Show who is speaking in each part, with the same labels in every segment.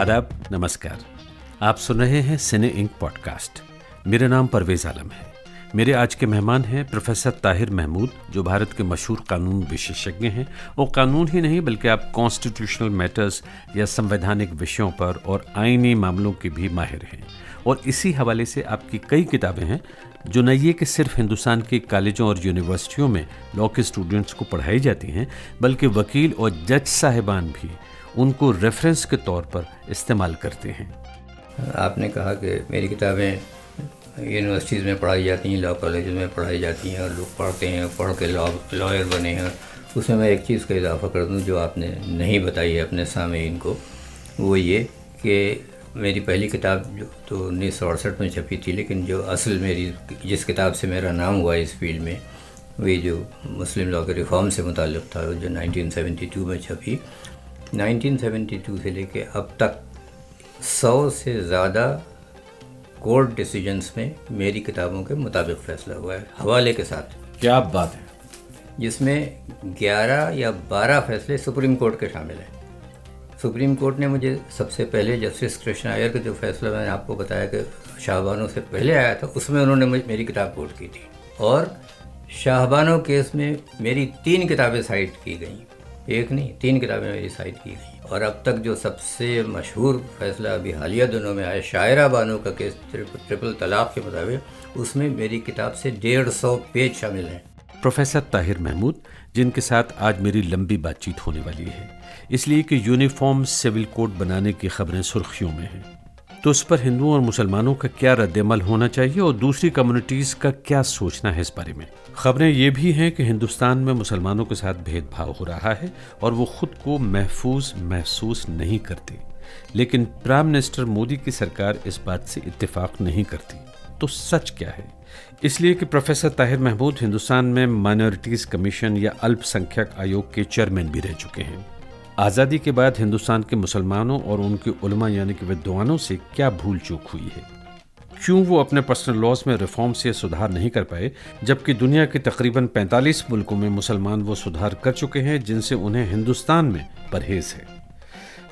Speaker 1: आदाब नमस्कार आप सुन रहे हैं सिने इंक पॉडकास्ट मेरा नाम परवेज आलम है मेरे आज के मेहमान हैं प्रोफेसर ताहिर महमूद जो भारत के मशहूर कानून विशेषज्ञ हैं वो कानून ही नहीं बल्कि आप कॉन्स्टिट्यूशनल मैटर्स या संवैधानिक विषयों पर और आइनी मामलों के भी माहिर हैं और इसी हवाले से आपकी कई किताबें हैं जो न ये कि सिर्फ हिंदुस्तान के कॉलेजों और यूनिवर्सिटियों में लॉ के स्टूडेंट्स को पढ़ाई जाती हैं बल्कि वकील और जज साहिबान भी उनको रेफरेंस के तौर पर इस्तेमाल करते हैं आपने कहा कि मेरी किताबें
Speaker 2: यूनिवर्सिटीज़ में पढ़ाई जाती हैं लॉ कॉलेज में पढ़ाई जाती हैं और लोग पढ़ते हैं पढ़ के लॉ लॉयर बने हैं उसमें मैं एक चीज़ का इजाफा कर दूँ जो आपने नहीं बताई है अपने सामने इनको वो ये कि मेरी पहली किताब जो तो उन्नीस सौ अड़सठ में छपी थी लेकिन जो असल मेरी जिस किताब से मेरा नाम हुआ इस फील्ड में वे जो मुस्लिम लॉ के रिफॉर्म से मुतल था जो 1972 में छपी 1972 से लेके अब तक सौ से ज़्यादा कोर्ट डिसीजंस में मेरी किताबों के मुताबिक फ़ैसला हुआ है हवाले के साथ क्या बात है जिसमें 11 या 12 फैसले सुप्रीम कोर्ट के शामिल हैं सुप्रीम कोर्ट ने मुझे सबसे पहले जस्टिस कृष्ण अयर का जो फैसला मैंने आपको बताया कि शाहबानों से पहले आया था उसमें उन्होंने मेरी किताब कोट की थी और शाहबानों केस में मेरी तीन किताबें साइट की गई एक नहीं तीन किताबें मेरी साइड की गई और अब तक जो सबसे मशहूर फैसला अभी हालिया दिनों में आया शायरा बानो का केस ट्रिपल तलाक के मुताबिक उसमें मेरी किताब से डेढ़ सौ पेज शामिल हैं
Speaker 1: प्रोफेसर ताहिर महमूद जिनके साथ आज मेरी लंबी बातचीत होने वाली है इसलिए कि यूनिफॉर्म सिविल कोड बनाने की खबरें सुर्खियों में हैं तो इस पर हिंदुओं और मुसलमानों का क्या रद्दमल होना चाहिए और दूसरी कम्युनिटीज़ का क्या सोचना है इस बारे में खबरें ये भी हैं कि हिंदुस्तान में मुसलमानों के साथ भेदभाव हो रहा है और वो खुद को महफूज महसूस नहीं करती लेकिन प्राइम मिनिस्टर मोदी की सरकार इस बात से इतफाक नहीं करती तो सच क्या है इसलिए कि प्रोफेसर ताहिर महमूद हिंदुस्तान में माइनॉरिटीज़ कमीशन या अल्पसंख्यक आयोग के चेयरमैन भी रह चुके हैं आज़ादी के बाद हिंदुस्तान के मुसलमानों और उनके उलमा यानी कि विद्वानों से क्या भूल चूक हुई है क्यों वो अपने पर्सनल लॉज में रिफॉर्म से सुधार नहीं कर पाए जबकि दुनिया के तकरीबन 45 मुल्कों में मुसलमान वो सुधार कर चुके हैं जिनसे उन्हें हिंदुस्तान में परहेज है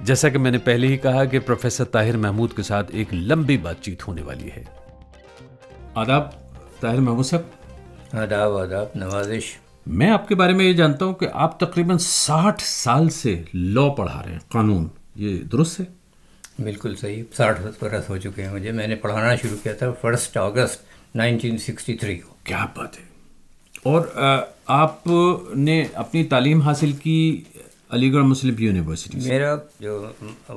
Speaker 1: जैसा कि मैंने पहले ही कहा कि प्रोफेसर ताहिर महमूद के साथ एक लंबी बातचीत होने वाली है आदाब ताहिर महमूद साहब आदाब आदाब नवाजिश मैं आपके बारे में ये जानता हूँ कि आप तकरीबन साठ साल से लॉ पढ़ा रहे हैं कानून ये दुरुस्त है
Speaker 2: बिल्कुल सही साठ बरस हो चुके हैं मुझे मैंने पढ़ाना शुरू किया था फर्स्ट अगस्त
Speaker 1: 1963 को क्या बात है और आपने अपनी तालीम हासिल की अलीगढ़ मुस्लिम यूनिवर्सिटी
Speaker 2: मेरा जो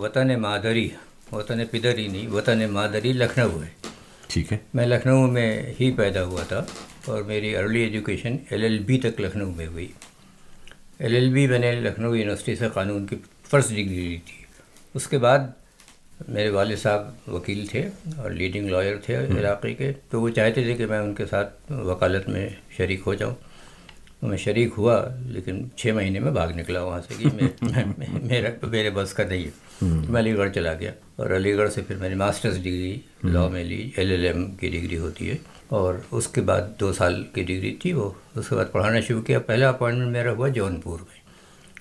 Speaker 2: वतन मादरी वतन पिदरी नहीं वतन मादरी लखनऊ है ठीक है मैं लखनऊ में ही पैदा हुआ था और मेरी अर्ली एजुकेशन एलएलबी तक लखनऊ में हुई एलएलबी मैंने लखनऊ यूनिवर्सिटी से कानून की फ़र्स्ट डिग्री ली थी उसके बाद मेरे वाले साहब वकील थे और लीडिंग लॉयर थे हम्म। इलाके के तो वो चाहते थे कि मैं उनके साथ वकालत में शरीक हो जाऊँ तो मैं शरीक हुआ लेकिन छः महीने में भाग निकला वहाँ से कि मे, मेरा मेरे बस का नहीं है तो मैं अलीगढ़ चला गया और अलीगढ़ से फिर मैंने मास्टर्स डिग्री लॉ में ली एलएलएम की डिग्री होती है और उसके बाद दो साल की डिग्री थी वो उसके बाद पढ़ाना शुरू किया पहला अपॉइंटमेंट मेरा हुआ जौनपुर में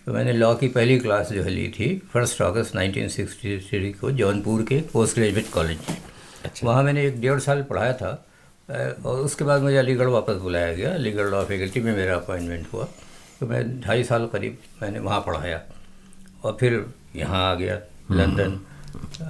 Speaker 2: तो मैंने लॉ की पहली क्लास जो है ली थी फर्स्ट अगस्त नाइनटीन को जौनपुर के पोस्ट ग्रेजुएट कॉलेज में अच्छा। वहाँ मैंने एक डेढ़ साल पढ़ाया था और उसके बाद मुझे अलीगढ़ वापस बुलाया गया अलीगढ़ लॉ फैकल्टी में मेरा अपॉइंटमेंट हुआ तो मैं ढाई साल करीब मैंने वहाँ पढ़ाया और फिर यहाँ आ गया हम्म। लंदन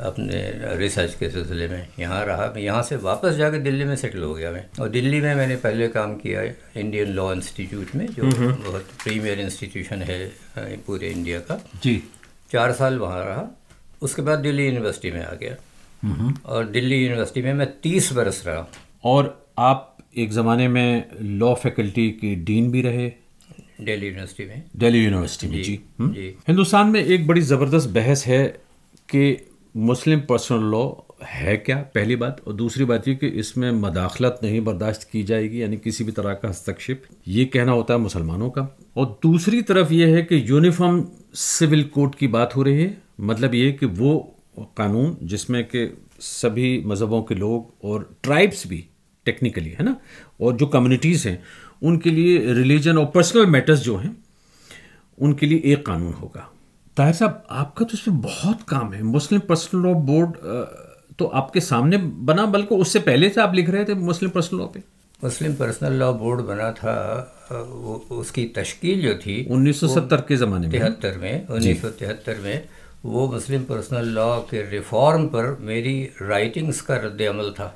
Speaker 2: अपने रिसर्च के सिलसिले में यहाँ रहा मैं यहाँ से वापस जाकर दिल्ली में सेटल हो गया मैं और दिल्ली में मैंने पहले काम किया इंडियन लॉ इंस्टीट्यूट में जो बहुत प्रीमियर इंस्टीट्यूशन है पूरे इंडिया का जी चार साल वहाँ रहा उसके बाद दिल्ली यूनिवर्सिटी में आ गया और दिल्ली यूनिवर्सिटी में मैं तीस बरस रहा और
Speaker 1: आप एक ज़माने में लॉ फैकल्टी के डीन भी रहे
Speaker 2: दिल्ली यूनिवर्सिटी में
Speaker 1: दिल्ली यूनिवर्सिटी में जी जी, हम्म। जी। हिंदुस्तान में एक बड़ी ज़बरदस्त बहस है कि मुस्लिम पर्सनल लॉ है क्या पहली बात और दूसरी बात ये कि इसमें मदाखलत नहीं बर्दाश्त की जाएगी यानी किसी भी तरह का हस्तक्षेप ये कहना होता है मुसलमानों का और दूसरी तरफ ये है कि यूनिफॉर्म सिविल कोड की बात हो रही है मतलब ये कि वो कानून जिसमें कि सभी मज़हबों के लोग और ट्राइब्स भी टेक्निकली है ना और जो कम्युनिटीज़ हैं उनके लिए रिलीजन और पर्सनल मैटर्स जो हैं उनके लिए एक कानून होगा ताहिर साहब आपका तो इसमें बहुत काम है मुस्लिम पर्सनल लॉ बोर्ड तो आपके सामने बना बल्कि उससे पहले से आप लिख रहे थे मुस्लिम पर्सनल लॉ पे मुस्लिम पर्सनल लॉ बोर्ड बना था वो उसकी तश्कील जो थी 1970 के ज़माने में तिहत्तर में
Speaker 2: उन्नीस में वो मुस्लिम पर्सनल लॉ के रिफॉर्म पर मेरी राइटिंग्स का रद्द अमल था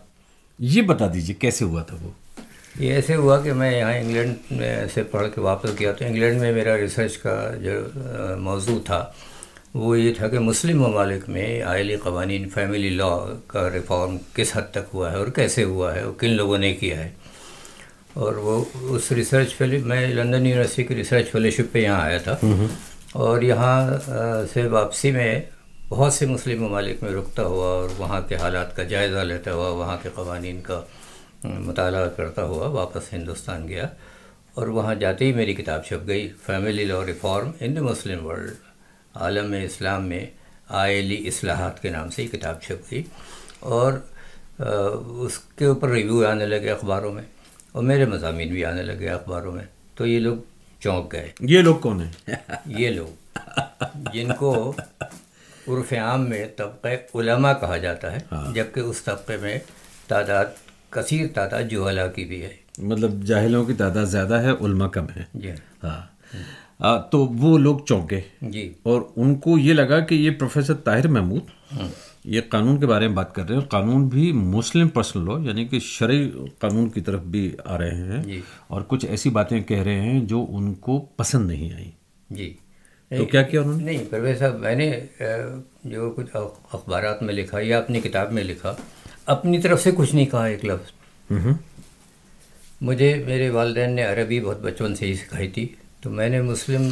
Speaker 1: ये बता दीजिए कैसे हुआ था वो
Speaker 2: ये ऐसे हुआ कि मैं यहाँ इंग्लैंड में से पढ़ के वापस गया तो इंग्लैंड में मेरा रिसर्च का जो मौजू था वो ये था कि मुस्लिम ममालिक में आयली कवानी फैमिली लॉ का रिफॉर्म किस हद तक हुआ है और कैसे हुआ है और किन लोगों ने किया है और वो उस रिसर्च फेलो मैं लंदन यूनिवर्सिटी की रिसर्च फेलोशिप पे यहाँ आया था और यहाँ से वापसी में बहुत से मुस्लिम ममालिक में रुकता हुआ और वहाँ के हालात का जायज़ा लेता हुआ वहाँ के कवानीन का मताल करता हुआ वापस हिंदुस्तान गया और वहाँ जाते ही मेरी किताब छप गई family law reform in the Muslim world आलम इस्लाम में आयली असलाहत के नाम से ये किताब छप गई और आ, उसके ऊपर रिव्यू आने लगे अखबारों में और मेरे मजामी भी आने लगे अखबारों में तो ये लोग चौंक गए
Speaker 1: ये लोग कौन है
Speaker 2: ये लोग जिनको उर्फ आम में तबके कहा जाता है हाँ। जबकि उस तबके में तादाद कसीर तादाद
Speaker 1: जुहला की भी है मतलब जाहिलों की तादाद ज़्यादा है उल्मा कम है जी हाँ आ, तो वो लोग चौंके जी और उनको ये लगा कि ये प्रोफेसर ताहिर महमूद हाँ। ये कानून के बारे में बात कर रहे हैं कानून भी मुस्लिम पर्सनल लॉ यानी कि शर्य कानून की तरफ भी आ रहे हैं और कुछ ऐसी बातें कह रहे हैं जो उनको पसंद नहीं आई जी
Speaker 2: तो क्या किया उन्होंने नहीं प्रवेश साहब मैंने जो कुछ अखबार में लिखा या अपनी किताब में लिखा अपनी तरफ से कुछ नहीं कहा एक
Speaker 1: लफ्ज़
Speaker 2: मुझे मेरे वालदेन ने अरबी बहुत बचपन से ही सिखाई थी तो मैंने मुस्लिम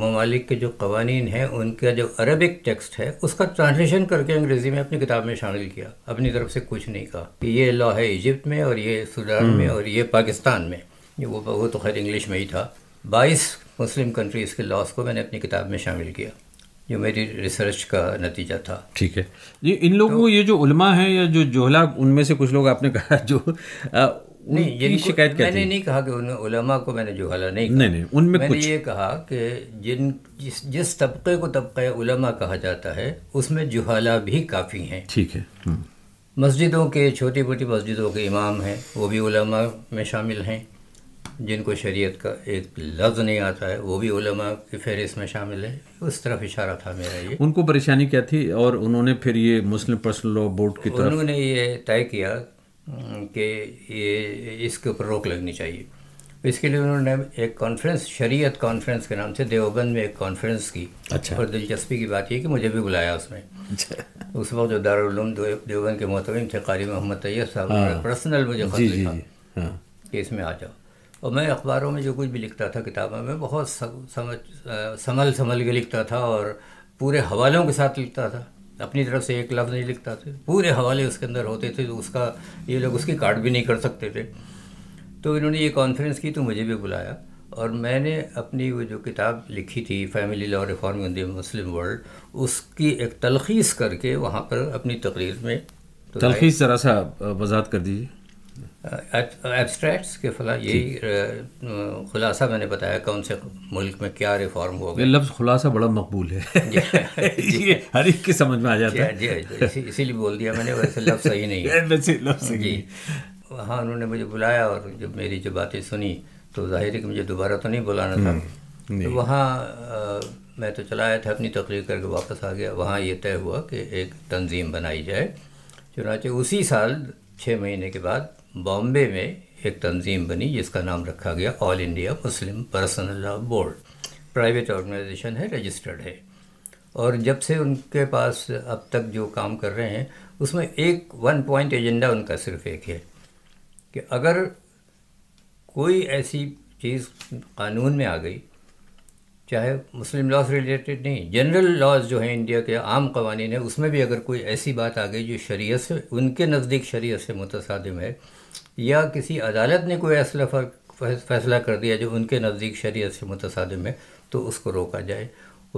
Speaker 2: ममालिक के जो कवानीन हैं उनका जो अरबिक टेक्स्ट है उसका ट्रांसलेशन करके अंग्रेज़ी में अपनी किताब में शामिल किया अपनी तरफ से कुछ नहीं कहा कि ये लॉ है इजिप्ट में और ये सूडान में हम्म। और ये पाकिस्तान में ये वो वो तो खैर इंग्लिश में ही था बाईस मुस्लिम कंट्रीज़ के लॉस को मैंने अपनी किताब में शामिल किया ये मेरी रिसर्च का नतीजा था
Speaker 1: ठीक है जी इन लोगों तो, ये जो उलमा हैं या जो जोहला उनमें से कुछ लोग आपने कहा जो आ, नहीं ये शिकायत मैंने नहीं
Speaker 2: कहा कि उन उलमा को मैंने जोहला नहीं कहा नहीं नहीं उनमें मैंने कुछ। ये कहा कि जिन जिस जिस तबके को तबके उलमा कहा जाता है उसमें जोहला भी काफ़ी हैं ठीक
Speaker 1: है हम्म।
Speaker 2: मस्जिदों के छोटी मोटी मस्जिदों के इमाम हैं वो भी उलमा में शामिल हैं जिनको शरीयत का एक लफ्ज़ नहीं आता है वो भी उलमा की फहरिस्त में शामिल है उस तरफ इशारा था मेरा ये
Speaker 1: उनको परेशानी क्या थी और उन्होंने फिर ये मुस्लिम पर्सनल लॉ बोर्ड की तरफ उन्होंने
Speaker 2: ये तय किया कि ये इसके ऊपर रोक लगनी चाहिए इसके लिए उन्होंने एक कॉन्फ्रेंस शरीयत कॉन्फ्रेंस के नाम से देवबंद में एक कॉन्फ्रेंस की अच्छा और दिलचस्पी की बात यह कि मुझे भी बुलाया उसमें अच्छा। उस वक्त जो दारुलूम देवबंद के मोहतम थे कारी मोहम्मद तैयब साहब पर्सनल हाँ। मुझे खत लिखा हाँ। कि इसमें आ जाओ और मैं अखबारों में जो कुछ भी लिखता था किताबों में बहुत समझ संभल संभल के लिखता था और पूरे हवालों के साथ लिखता था अपनी तरफ से एक लफ्ज़ नहीं लिखता था पूरे हवाले उसके अंदर होते थे तो उसका ये लोग उसकी काट भी नहीं कर सकते थे तो इन्होंने ये कॉन्फ्रेंस की तो मुझे भी बुलाया और मैंने अपनी वो जो किताब लिखी थी family law reform in the Muslim world उसकी एक तलखीस करके वहाँ पर अपनी तकरीर में तो तलखीस
Speaker 1: ज़रा सा वजात कर दीजिए एब्स्ट्रैक्ट्स के फला यही
Speaker 2: खुलासा मैंने बताया कौन से मुल्क में क्या रिफॉर्म हो गया लफ्ज़ खुलासा बड़ा
Speaker 1: मकबूल है हर एक की समझ में आ जाता है जी इसीलिए बोल दिया मैंने वैसे लफ्ज़ सही नहीं है वैसे लफ्ज़ सही
Speaker 2: वहाँ उन्होंने मुझे बुलाया और जब मेरी जो बातें सुनी तो जाहिर है कि मुझे दोबारा तो नहीं बुलाना था हम्म, तो वहाँ मैं तो चला आया था अपनी तकरीर करके वापस आ गया वहाँ ये तय हुआ कि एक तंजीम बनाई जाए चुनाचे उसी साल छः महीने के बाद बॉम्बे में एक तंजीम बनी जिसका नाम रखा गया all India Muslim personal law board private organisation है रजिस्टर्ड है और जब से उनके पास अब तक जो काम कर रहे हैं उसमें एक वन पॉइंट एजेंडा उनका सिर्फ एक है कि अगर कोई ऐसी चीज़ कानून में आ गई चाहे मुस्लिम लॉ से रिलेटेड नहीं जनरल लॉज जो हैं इंडिया के आम कवानीन है उसमें भी अगर कोई ऐसी बात आ गई जो शरीय से उनके नज़दीक शरीय से मुतसादम है या किसी अदालत ने कोई ऐसा फैसला कर दिया जो उनके नज़दीक शरीयत से मुतसादम है तो उसको रोका जाए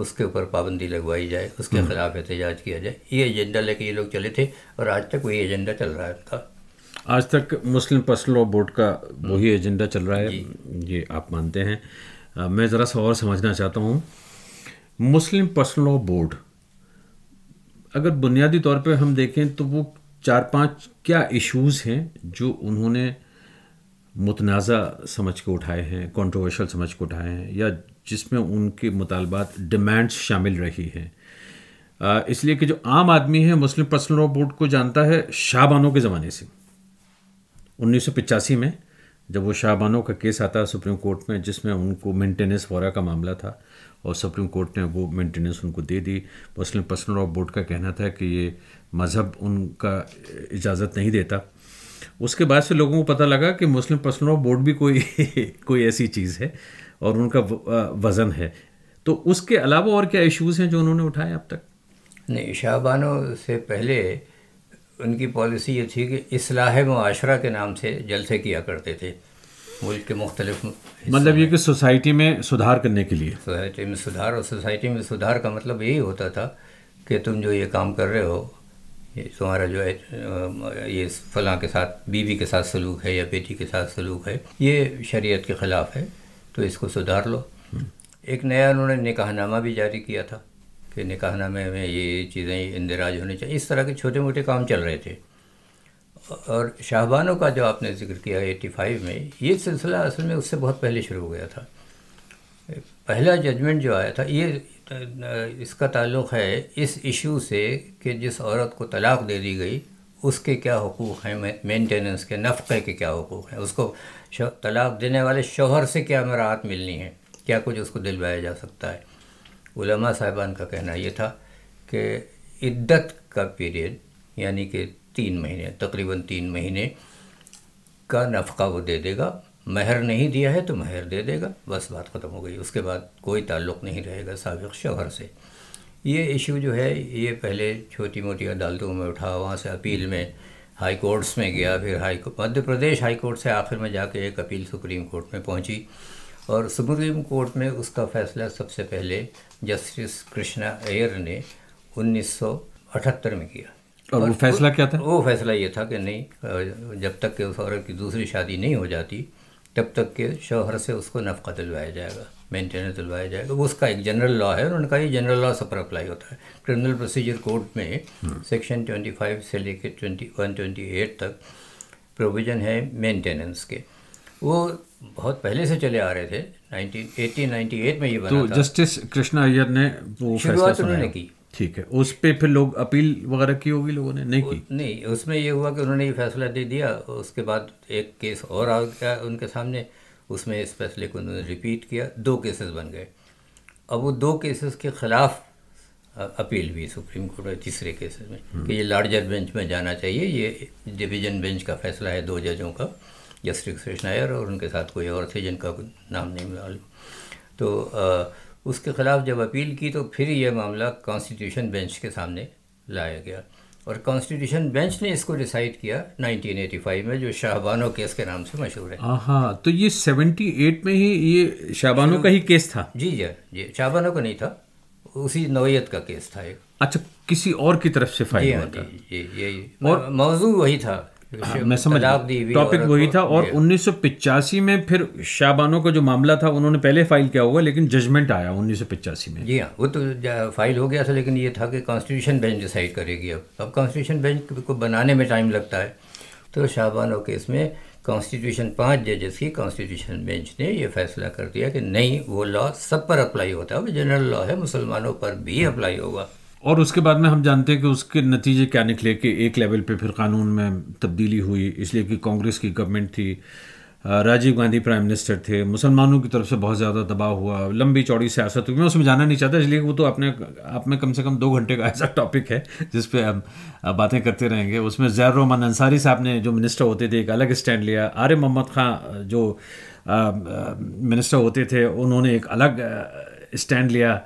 Speaker 2: उसके ऊपर पाबंदी लगवाई जाए उसके हम्म। खिलाफ एहतजाज किया जाए ये एजेंडा लेके ये लोग चले थे और आज तक वही एजेंडा चल रहा है था
Speaker 1: आज तक मुस्लिम पर्सनल लॉ बोर्ड का हम्म। वही एजेंडा चल रहा है ये आप मानते हैं आ, मैं ज़रा सा और समझना चाहता हूँ मुस्लिम पर्सनल लॉ बोर्ड अगर बुनियादी तौर पर हम देखें तो वो चार पांच क्या इश्यूज हैं जो उन्होंने मुतनाज़ा समझ के उठाए हैं कंट्रोवर्शियल समझ के उठाए हैं या जिसमें उनके मुतालबात डिमांड्स शामिल रही हैं इसलिए कि जो आम आदमी है मुस्लिम पर्सनल लॉ बोर्ड को जानता है शाहबानों के ज़माने से उन्नीस में जब वो शाहबानों का केस आता है सुप्रीम कोर्ट में जिसमें उनको मेंटेनेंस वगैरह का मामला था और सुप्रीम कोर्ट ने वो मेंटेनेंस उनको दे दी मुस्लिम पर्सनल लॉ बोर्ड का कहना था कि ये मज़हब उनका इजाज़त नहीं देता उसके बाद से लोगों को पता लगा कि मुस्लिम पर्सनल लॉ बोर्ड भी कोई कोई ऐसी चीज़ है और उनका वज़न है तो उसके अलावा और क्या इश्यूज़ हैं जो उन्होंने उठाए अब तक
Speaker 2: नहीं शाहबानो से पहले उनकी पॉलिसी ये थी कि इसलाह माशरा के नाम से जलसे किया करते थे मुल्क के मुख्तलिफ
Speaker 1: मतलब ये कि सोसाइटी में सुधार करने के लिए
Speaker 2: सोसाइटी में सुधार और सोसाइटी में सुधार का मतलब यही होता था कि तुम जो ये काम कर रहे हो ये तुम्हारा जो है ये फलां के साथ बीवी के साथ सलूक है या बेटी के साथ सलूक है ये शरीयत के ख़िलाफ़ है तो इसको सुधार लो हम्म। एक नया उन्होंने निकाहनामा भी जारी किया था कि निकाहनामे में ये चीज़ें इंदिराज होनी चाहिए इस तरह के छोटे मोटे काम चल रहे थे और शाहबानों का जो आपने जिक्र किया फाइव में ये सिलसिला असल में उससे बहुत पहले शुरू हो गया था पहला जजमेंट जो आया था ये इसका ताल्लुक़ है इस इशू से कि जिस औरत को तलाक़ दे दी गई उसके क्या हकूक़ हैं मेंटेनेंस के नफ़े के क्या हकूक़ हैं उसको तलाक़ देने वाले शोहर से क्या मराहत मिलनी है क्या कुछ उसको दिलवाया जा सकता है उलमा साहिबान का कहना ये था कि इद्दत का पीरियड यानी कि तीन महीने तकरीबन तीन महीने का नफ़का वो दे देगा महर नहीं दिया है तो महर दे देगा बस बात ख़त्म हो गई उसके बाद कोई ताल्लुक़ नहीं रहेगा सबक शोहर से ये इशू जो है ये पहले छोटी मोटी अदालतों में उठा वहाँ से अपील में हाई कोर्ट्स में गया फिर high Madhya Pradesh high court से आखिर में जाके एक अपील सुप्रीम कोर्ट में पहुंची और सुप्रीम कोर्ट में उसका फ़ैसला सबसे पहले जस्टिस कृष्णा अयर ने 1978 में किया और वो फैसला क्या था वो फैसला ये था कि नहीं जब तक कि उस औरत की दूसरी शादी नहीं हो जाती तब तक के शोहर से उसको नफ़ा दिलवाया जाएगा मेंटेनेंस दिलवाया जाएगा वो उसका एक जनरल लॉ है और उनका ये जनरल लॉ सब पर अप्लाई होता है क्रिमिनल प्रोसीजर कोड में हम्म। सेक्शन 25 से लेकर ट्वेंटी वन ट्वेंटी एट तक प्रोविज़न है मेंटेनेंस के वो बहुत पहले से चले आ रहे थे नाइनटीन एटीन नाइन्टी एट में ये बना तो
Speaker 1: जस्टिस कृष्णा अय्यर ने वो शुरुआत उन्होंने की ठीक है उस पर फिर लोग अपील वगैरह की होगी लोगों ने नहीं की
Speaker 2: नहीं उसमें ये हुआ कि उन्होंने ये फैसला दे दिया उसके बाद एक केस और आ गया उनके सामने उसमें इस फैसले को उन्होंने रिपीट किया दो केसेस बन गए अब वो दो केसेस के ख़िलाफ़ अपील हुई सुप्रीम कोर्ट में तीसरे केसेस में हम्म। कि ये लार्जर बेंच में जाना चाहिए ये डिवीजन बेंच का फैसला है दो जजों का जस्टिस कृष्ण नायर और उनके साथ कोई और थे जिनका नाम नहीं मालूम तो आ, उसके ख़िलाफ़ जब अपील की तो फिर यह मामला कॉन्स्टिट्यूशन बेंच के सामने लाया गया और कॉन्स्टिट्यूशन बेंच ने इसको डिसाइड किया 1985 में जो शाहबानो केस के नाम से मशहूर है
Speaker 1: हाँ तो ये 78 में ही ये शाहबानो का ही केस था जी जी जी
Speaker 2: शाहबानो का नहीं था उसी नोयत का केस था एक
Speaker 1: अच्छा किसी और की तरफ से फाइल हुआ हाँ, था
Speaker 2: ये यही और मौजू वही था हाँ, मैं समझ टॉपिक वही था और
Speaker 1: उन्नीस में फिर शाहबानो का जो मामला था उन्होंने पहले फाइल किया होगा लेकिन जजमेंट आया उन्नीस में
Speaker 2: जी हाँ वो तो फाइल हो गया था लेकिन ये था कि कॉन्स्टिट्यूशन बेंच डिसाइड करेगी अब अब कॉन्स्टिट्यूशन बेंच को बनाने में टाइम लगता है तो शाहबानो केस में कॉन्स्टिट्यूशन पाँच जजेस की कॉन्स्टिट्यूशन बेंच ने यह फैसला कर दिया कि नहीं वो लॉ सब पर अप्लाई होता है वो जनरल लॉ है मुसलमानों पर भी अप्लाई होगा
Speaker 1: और उसके बाद में हम जानते हैं कि उसके नतीजे क्या निकले कि एक लेवल पे फिर कानून में तब्दीली हुई इसलिए कि कांग्रेस की गवर्नमेंट थी राजीव गांधी प्राइम मिनिस्टर थे मुसलमानों की तरफ से बहुत ज़्यादा दबाव हुआ लंबी चौड़ी सियासत हुई मैं उसमें जाना नहीं चाहता इसलिए वो तो अपने आप में कम से कम दो घंटे का ऐसा टॉपिक है जिस पर हम बातें करते रहेंगे उसमें जैर रोमान अंसारी साहब ने जो मिनिस्टर होते थे एक अलग स्टैंड लिया आर मोहम्मद खां जो मिनिस्टर होते थे उन्होंने एक अलग स्टैंड लिया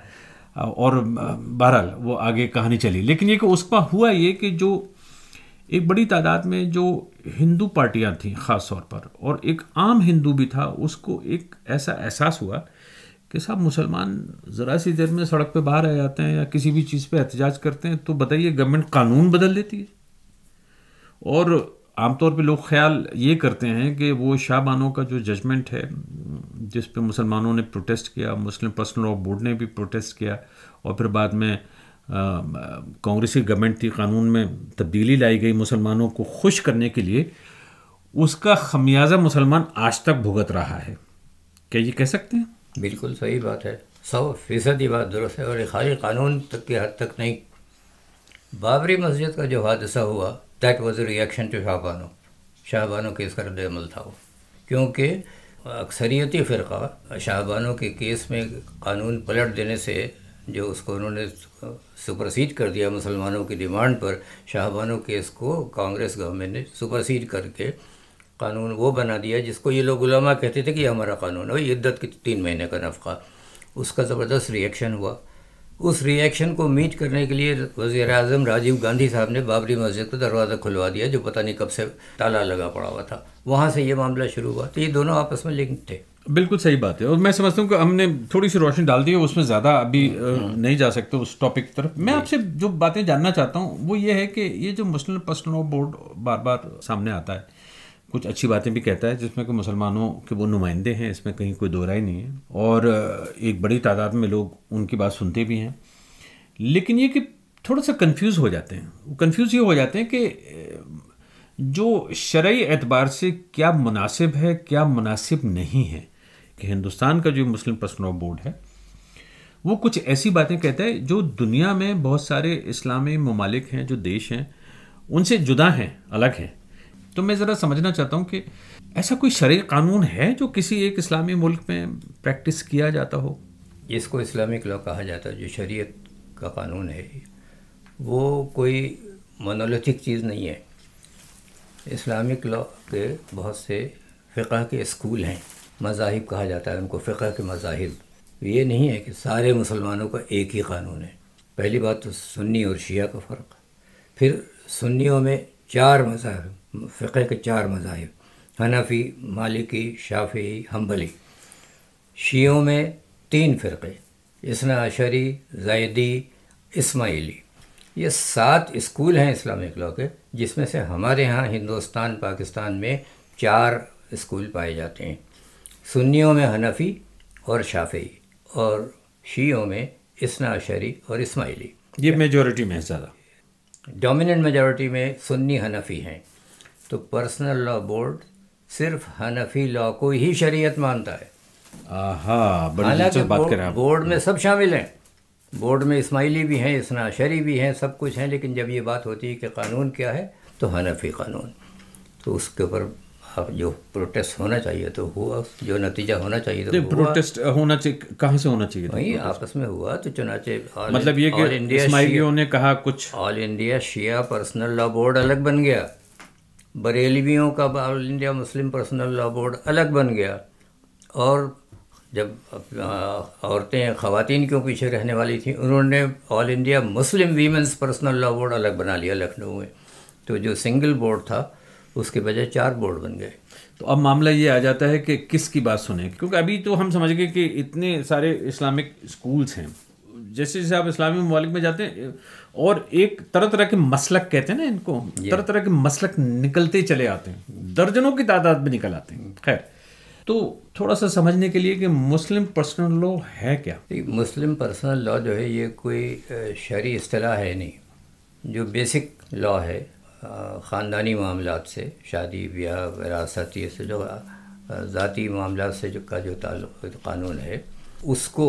Speaker 1: और बहरहाल वो आगे कहानी चली लेकिन ये कि उसका हुआ ये कि जो एक बड़ी तादाद में जो हिंदू पार्टियां थीं ख़ास तौर पर और एक आम हिंदू भी था उसको एक ऐसा एहसास हुआ कि साहब मुसलमान ज़रा सी देर में सड़क पे बाहर आ जाते हैं या किसी भी चीज़ पे एहतजाज करते हैं तो बताइए गवर्नमेंट कानून बदल देती है और आमतौर पे लोग ख्याल ये करते हैं कि वो शाहबानों का जो जजमेंट है जिस पे मुसलमानों ने प्रोटेस्ट किया मुस्लिम पर्सनल लॉ बोर्ड ने भी प्रोटेस्ट किया और फिर बाद में कांग्रेसी गवर्नमेंट थी कानून में तब्दीली लाई गई मुसलमानों को खुश करने के लिए उसका खमियाजा मुसलमान आज तक भुगत रहा है क्या ये कह सकते हैं बिल्कुल सही बात है सौ
Speaker 2: फीसद ही बात दुरुस्त है और खाली कानून तक की हद तक नहीं बाबरी मस्जिद का जो हादसा हुआ that was reaction to Shahbano Shahbano case का रद्दमल था वो क्योंकि अक्सरियती फ़िरका शाहबानो के केस में कानून पलट देने से जो उसको उन्होंने सुपरसीड कर दिया मुसलमानों की डिमांड पर शाहबानो केस को कांग्रेस गवर्नमेंट ने सुपरसीड करके कानून वो बना दिया जिसको ये लोग गुलामा कहते थे कि ये हमारा कानून है इद्दत के तीन महीने का नफ़ा उसका ज़बरदस्त रिएक्शन हुआ उस रिएक्शन को मीट करने के लिए वजी अजम राजीव गांधी साहब ने बाबरी मस्जिद का दरवाज़ा खुलवा दिया जो पता नहीं कब से ताला लगा पड़ा हुआ था वहाँ से ये मामला
Speaker 1: शुरू हुआ तो ये दोनों आपस में लिंक थे बिल्कुल सही बात है और मैं समझता हूँ कि हमने थोड़ी सी रोशनी डाल दी है उसमें ज़्यादा अभी हम्म, हम्म। नहीं जा सकते उस टॉपिक की तरफ मैं आपसे जो बातें जानना चाहता हूँ वो ये है कि ये जो मुस्लिम पर्सनल बोर्ड बार बार सामने आता है कुछ अच्छी बातें भी कहता है जिसमें कि मुसलमानों के वो नुमाइंदे हैं इसमें कहीं कोई दो राय नहीं है और एक बड़ी तादाद में लोग उनकी बात सुनते भी हैं लेकिन ये कि थोड़ा सा कन्फ्यूज़ हो जाते हैं कन्फ्यूज़ ये हो जाते हैं कि जो शर्य एतबार से क्या मुनासिब है क्या मुनासिब नहीं है कि हिंदुस्तान का जो मुस्लिम पर्सन ऑफ बोर्ड है वो कुछ ऐसी बातें कहता है जो दुनिया में बहुत सारे इस्लामी ममालिक हैं जो देश हैं उनसे जुदा हैं अलग हैं तो मैं ज़रा समझना चाहता हूँ कि ऐसा कोई शर कानून है जो किसी एक इस्लामी मुल्क में प्रैक्टिस किया जाता हो इसको
Speaker 2: इस्लामिक लॉ कहा जाता है जो शरीयत का कानून है वो कोई मनोलिथिक चीज़ नहीं है इस्लामिक लॉ के बहुत से फ़िका के स्कूल हैं मजाहिब कहा जाता है उनको फ़िका के मजाहिब ये नहीं है कि सारे मुसलमानों का एक ही कानून है पहली बात तो सुन्नी और शिया का फ़र्क फिर सुन्नियों में चार मजाहब फ़िक़े के चार मजाहब हनफी मालिकी शाफी हम्बली शीयों में तीन फ़िरक़े इसना अशरी जैदी इसमाइली ये सात स्कूल हैं इस्लामिक लॉ के जिसमें से हमारे यहाँ हिंदुस्तान पाकिस्तान में चार स्कूल पाए जाते हैं सुन्नियों में हनफी और शाफी और शीयों में इसना अशरी और इसमाइली ये मेजोरिटी में है ज़्यादा डोमिनेंट मेजोरिटी में सुन्नी हनफी हैं तो पर्सनल लॉ बोर्ड सिर्फ हनफी लॉ को ही शरीयत मानता है हालांकि बात कर बोर्ड में सब शामिल हैं बोर्ड में इस्माइली भी हैं शरी भी हैं सब कुछ हैं लेकिन जब ये बात होती है कि कानून क्या है तो हनफी कानून तो उसके ऊपर अब जो प्रोटेस्ट होना चाहिए तो हुआ जो नतीजा होना चाहिए तो प्रोटेस्ट
Speaker 1: होना चाहिए कहाँ से होना चाहिए वही आपस में हुआ तो चुनाचे मतलब ये कि इंडिया
Speaker 2: ने कहा कुछ all India Shia personal law board अलग बन गया बरेलवियों का all India Muslim personal law board अलग बन गया और जब औरतें ख़वान क्यों पीछे रहने वाली थी उन्होंने all India Muslim women's personal law board अलग बना लिया
Speaker 1: लखनऊ में तो जो सिंगल बोर्ड था उसके बजाय चार बोर्ड बन गए तो अब मामला ये आ जाता है कि किसकी बात सुने क्योंकि अभी तो हम समझ गए कि इतने सारे इस्लामिक स्कूल्स हैं जैसे जैसे आप इस्लामी ममालिक में जाते हैं और एक तरह तरह के मसलक कहते हैं ना इनको तरह तरह के मसलक निकलते चले आते हैं दर्जनों की तादाद में निकल आते हैं खैर तो थोड़ा सा समझने के लिए कि मुस्लिम पर्सनल लॉ है क्या
Speaker 2: मुस्लिम पर्सनल लॉ जो है ये कोई शहरी असलाह है नहीं जो बेसिक लॉ है ख़ानदानी मामला से शादी ब्याह विरासत ये से जो ज़ाती मामला से जो का जो ताल्लुक कानून है उसको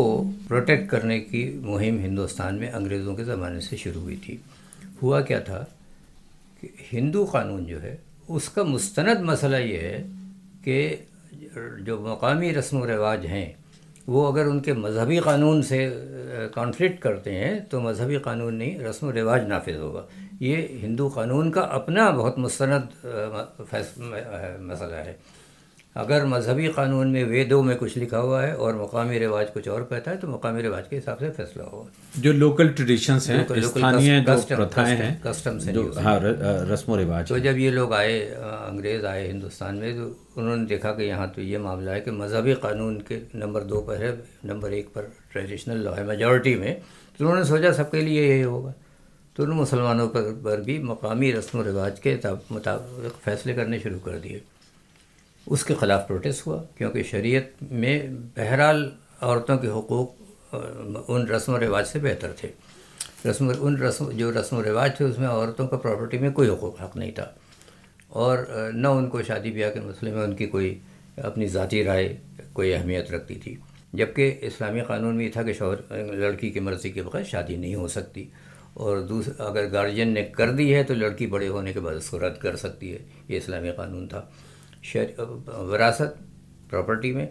Speaker 2: प्रोटेक्ट करने की मुहिम हिंदुस्तान में अंग्रेज़ों के ज़माने से शुरू हुई थी हुआ क्या था कि हिंदू कानून जो है उसका मुस्तंद मसला ये है कि जो मकामी रस्म व रिवाज हैं वो अगर उनके मजहबी कानून से कॉन्फ्लिक्ट करते हैं तो मजहबी कानून नहीं रस्म व रिवाज नाफिज होगा ये हिंदू कानून का अपना बहुत मुस्ंद मसला है अगर मजहबी कानून में वेदों में कुछ लिखा हुआ है और मकामी रिवाज कुछ और कहता है तो मकामी रिवाज के हिसाब से फैसला होगा
Speaker 1: जो लोकल ट्रेडिशंस हैं स्थानीय हैं कस्टम्स हैं हाँ, रस्म रिवाज तो जब
Speaker 2: ये लोग आए अंग्रेज़ आए हिंदुस्तान में तो उन्होंने देखा कि यहाँ तो ये मामला है कि मजहबी कानून के नंबर दो पर है नंबर एक पर ट्रेडिशनल लॉ है मेजोरिटी में तो उन्होंने सोचा सबके लिए यही होगा तो उन्होंने मुसलमानों पर, पर भी मकामी रस्म रिवाज के मुताबिक फैसले करने शुरू कर दिए उसके ख़िलाफ़ प्रोटेस्ट हुआ क्योंकि शरीयत में बहरहाल औरतों के हकूक़ उन रस्म रिवाज से बेहतर थे रस्म उन रस्म जो रस्म रिवाज थे उसमें औरतों का प्रॉपर्टी में कोई हकूक़ हक नहीं था और न उनको शादी ब्याह के मसले में उनकी कोई अपनी ज़ाती राय कोई अहमियत रखती थी जबकि इस्लामी क़ानून में था कि शोहर लड़की की मर्ज़ी के बगैर शादी नहीं हो सकती और दूसरा अगर गार्जियन ने कर दी है तो लड़की बड़े होने के बाद उसको रद्द कर सकती है ये इस्लामी क़ानून था विरासत प्रॉपर्टी में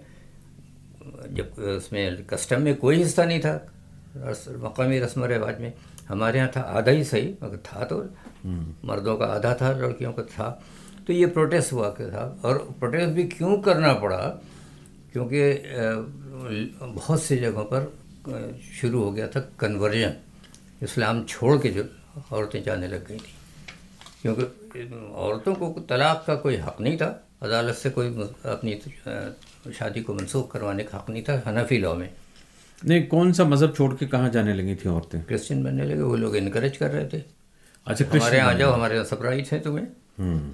Speaker 2: जब उसमें कस्टम में कोई हिस्सा नहीं था रस, मकामी रस्म रिवाज में हमारे यहाँ था आधा ही सही मगर था तो हम्म। मर्दों का आधा था लड़कियों का था तो ये प्रोटेस्ट हुआ के था और प्रोटेस्ट भी क्यों करना पड़ा क्योंकि बहुत सी जगहों पर शुरू हो गया था कन्वर्जन इस्लाम छोड़ के जो औरतें जाने लग गई थी क्योंकि औरतों को तलाक का कोई हक नहीं था अदालत से कोई अपनी शादी को मनसूख करवाने का हक नहीं था हनफी लॉ में
Speaker 1: नहीं कौन सा मज़हब छोड़ के कहाँ जाने लगी थी औरतें क्रिश्चियन बनने लगे वो लोग इनक्रेज कर रहे थे अच्छा हमारे यहाँ आ जाओ हमारे
Speaker 2: यहाँ सब है तुम्हें हम्म।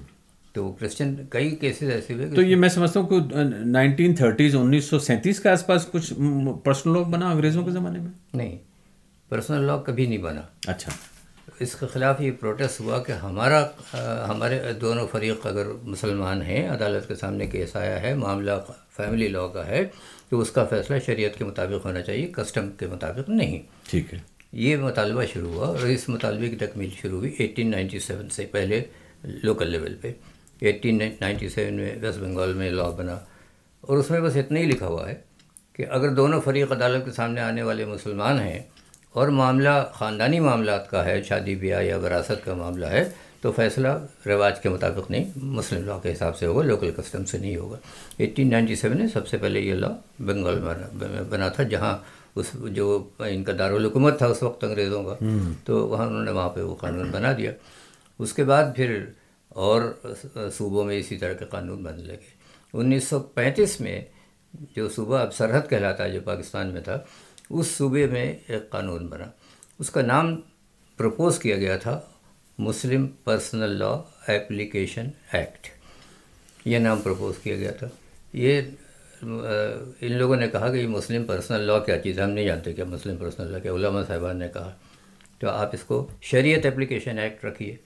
Speaker 2: तो क्रिश्चियन कई केसेस ऐसे हुए तो ये
Speaker 1: मैं समझता हूँ कि नाइनटीन थर्टीज़ उन्नीस सौ सैंतीस के आसपास कुछ पर्सनल लॉ बना अंग्रेज़ों के ज़माने में नहीं पर्सनल लॉ कभी नहीं बना
Speaker 2: अच्छा इसके ख़िलाफ़ ये प्रोटेस्ट हुआ कि हमारा आ, हमारे दोनों फरीक अगर मुसलमान हैं अदालत के सामने केस आया है मामला फैमिली लॉ का है तो उसका फ़ैसला शरीयत के मुताबिक होना चाहिए कस्टम के मुताबिक नहीं ठीक है ये मुतालबा शुरू हुआ और इस मुतालबे की तकमील शुरू हुई 1897 से पहले लोकल लेवल पे 1897 में वेस्ट बंगाल में लॉ बना और उसमें बस इतना ही लिखा हुआ है कि अगर दोनों फरीक अदालत के सामने आने वाले मुसलमान हैं और मामला ख़ानदानी मामला का है शादी ब्याह या वरासत का मामला है तो फैसला रिवाज के मुताबिक नहीं मुस्लिम लॉ के हिसाब से होगा लोकल कस्टम से नहीं होगा 1897 में सबसे पहले ये लॉ बंगाल में बना था जहाँ उस जो इनका दारकूमत था उस वक्त अंग्रेज़ों का हम्म। तो वहाँ उन्होंने वहाँ पर वो कानून बना दिया उसके बाद फिर और सूबों में इसी तरह के कानून बनने लगे 1935 में जो सूबा अब सरहद कहलाता है जो पाकिस्तान में था उस सूबे में एक कानून बना उसका नाम प्रपोज़ किया गया था Muslim personal law application act यह नाम प्रपोज़ किया गया था ये इन लोगों ने कहा कि ये मुस्लिम पर्सनल लॉ क्या चीज़ है हम नहीं जानते क्या मुस्लिम पर्सनल लॉ क्या उलामा साहबान ने कहा तो आप इसको शरीयत एप्लीकेशन एक्ट रखिए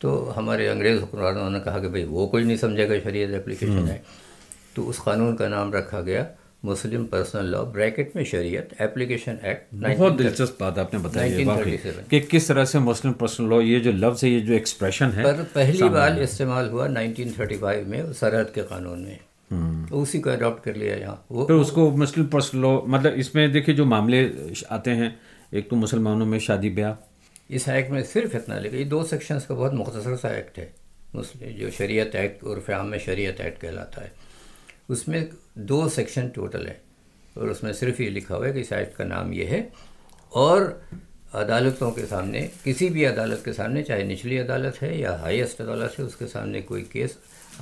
Speaker 2: तो हमारे अंग्रेज़ हुक्मरानों ने कहा कि भाई वो कोई नहीं समझेगा शरीयत एप्लीकेशन हम्म। एक्ट तो उस कानून का नाम रखा गया मुस्लिम पर्सनल लॉ ब्रैकेट में शरीयत एप्लीकेशन एक्ट बहुत दिलचस्प बात आपने बताई
Speaker 1: कि किस तरह से मुस्लिम पर्सनल लॉ ये जो लफ्ज़ है ये जो एक्सप्रेशन है पर पहली
Speaker 2: बार इस्तेमाल हुआ 1935 में सरहद के कानून में
Speaker 1: हम्म। तो उसी को अडॉप्ट कर लिया यहाँ वो फिर उसको मुस्लिम पर्सनल लॉ मतलब इसमें देखिए जो मामले आते हैं एक तो मुसलमानों में शादी ब्याह इस एक्ट में सिर्फ इतना लेकिन ये दो
Speaker 2: सेक्शंस का बहुत मुख्तर सा एक्ट है मुस्लिम जो शरीयत एक्ट उर्फ आम में शरीयत एक्ट कहलाता है उसमें दो सेक्शन टोटल है और उसमें सिर्फ ये लिखा हुआ है कि साइट का नाम ये है और अदालतों के सामने किसी भी अदालत के सामने चाहे निचली अदालत है या हाईएस्ट अदालत है उसके सामने कोई केस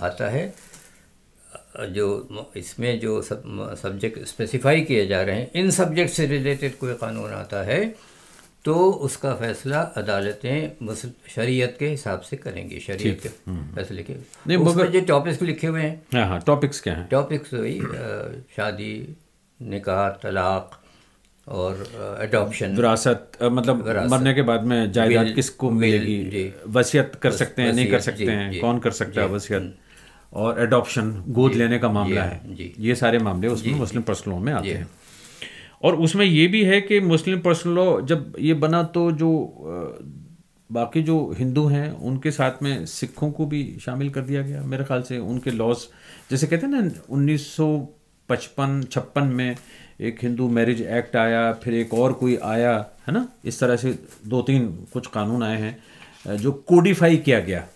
Speaker 2: आता है जो इसमें जो सब सब्जेक्ट स्पेसिफाई किए जा रहे हैं इन सब्जेक्ट से रिलेटेड कोई कानून आता है तो उसका फैसला अदालतें शरीयत के हिसाब से करेंगी शरीयत के हम्म। फैसले के नहीं मगर जो टॉपिक्स लिखे हुए हैं
Speaker 1: हाँ टॉपिक्स हाँ, क्या हैं
Speaker 2: टॉपिक्स वही शादी निकाह तलाक
Speaker 1: और एडॉप्शन विरासत मतलब विरासत, मरने के बाद में जायदाद किसको मिलेगी वसीयत कर सकते हैं नहीं कर सकते हैं कौन कर सकता है वसीयत हम्म। और एडॉप्शन गोद लेने का मामला है ये सारे मामले उसमें मुस्लिम पर्सनों में आते हैं और उसमें ये भी है कि मुस्लिम पर्सनल लॉ जब ये बना तो जो बाकी जो हिंदू हैं उनके साथ में सिखों को भी शामिल कर दिया गया मेरे ख्याल से उनके लॉज जैसे कहते हैं ना उन्नीस सौ पचपन छप्पन में एक हिंदू मैरिज एक्ट आया फिर एक और कोई आया है ना इस तरह से दो तीन कुछ कानून आए हैं जो कोडिफाई किया गया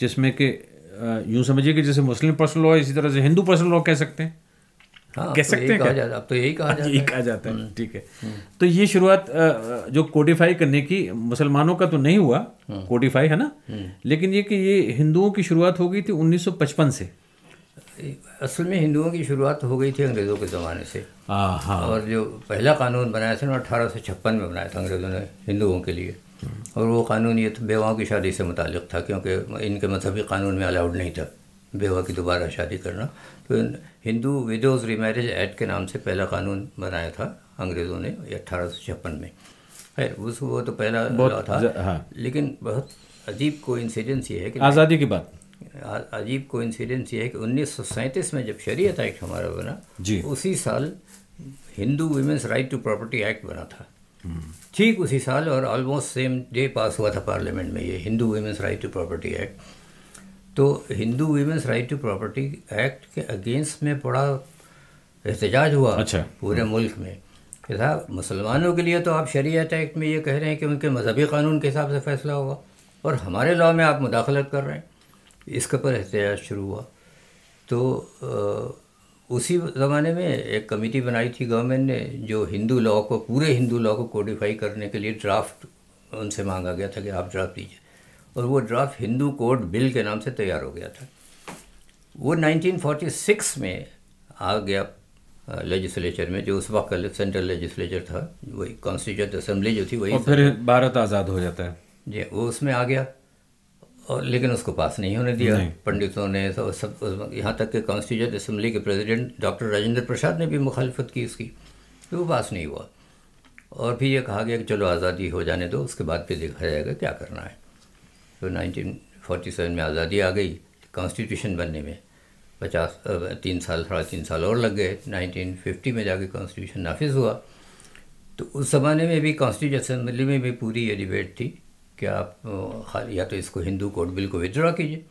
Speaker 1: जिसमें कि यूँ समझिए कि जैसे मुस्लिम पर्सनल लॉ इसी तरह से हिंदू पर्सनल लॉ कह सकते हैं हाँ, कह तो सकते हैं अब तो यही कहा हाँ, जाता यही कहा जाता है हम्म। ठीक है हम्म। तो ये शुरुआत जो कोडिफाई करने की मुसलमानों का तो नहीं हुआ कोडिफाई हम्म। है ना लेकिन ये कि ये हिंदुओं की शुरुआत हो गई थी 1955 से
Speaker 2: असल में हिंदुओं की शुरुआत हो गई थी अंग्रेज़ों के ज़माने से और जो पहला कानून बनाया था ना अठारह सौ छप्पन में बनाया था अंग्रेज़ों ने हिंदुओं के लिए और वो कानून ये तो बेवाओं की शादी से मुतक़ था क्योंकि इनके मजहबी कानून में अलाउड नहीं था बेवा की दोबारा शादी करना तो हिंदू विदोज रिमैरिज एक्ट के नाम से पहला कानून बनाया था अंग्रेज़ों ने अट्ठारह में खैर उस वो तो पहला लॉ था हाँ। लेकिन बहुत अजीब को इंसिडेंस ये है कि आज़ादी की बात अजीब को इंसिडेंस ये है कि उन्नीस में जब शरीयत एक्ट हमारा बना जी उसी साल Hindu women's right to property act बना था हम्म। ठीक उसी साल और ऑलमोस्ट सेम डे पास हुआ था पार्लियामेंट में ये Hindu women's right to property act तो Hindu women's right to property act के अगेंस्ट में बड़ा एहतजाज हुआ अच्छा पूरे हम्म। मुल्क में कि साहब मुसलमानों के लिए तो आप शरीयत एक्ट में ये कह रहे हैं कि उनके मजहबी कानून के हिसाब से फ़ैसला होगा और हमारे लॉ में आप मुदाखलत कर रहे हैं इसके ऊपर एहतजाज शुरू हुआ तो आ, उसी ज़माने में एक कमेटी बनाई थी गवर्नमेंट ने जो हिंदू लॉ को पूरे हिंदू लॉ को कोडिफाई करने के लिए ड्राफ्ट उनसे मांगा गया था कि आप ड्राफ्ट दीजिए और वो ड्राफ्ट हिंदू कोड बिल के नाम से तैयार हो गया था वो 1946 में आ गया लेजिस्लेचर में जो उस वक्त सेंट्रल लेजिस्लेचर था वही कॉन्स्टिट्यूट असेंबली जो थी वही और फिर भारत आज़ाद हो जाता है जी वो उसमें आ गया और लेकिन उसको पास नहीं होने दिया पंडितों ने सब सब यहाँ तक कि कॉन्स्टिट्यूट असम्बली के प्रेसिडेंट डॉक्टर राजेंद्र प्रसाद ने भी मुखालफत की इसकी तो वो पास नहीं हुआ और फिर ये कहा गया कि चलो आज़ादी हो जाने दो उसके बाद फिर देखा जाएगा क्या करना है तो 1947 में आज़ादी आ गई कॉन्स्टिट्यूशन बनने में पचास तीन साल साढ़े तीन साल और लग गए 1950 में जाके कॉन्स्टिट्यूशन नाफिज हुआ तो उस ज़माने में भी कॉन्स्टिट्यूशन असम्बली में भी पूरी ये डिबेट थी कि आप या तो इसको हिंदू कोर्ट बिल को विदड्रॉ कीजिए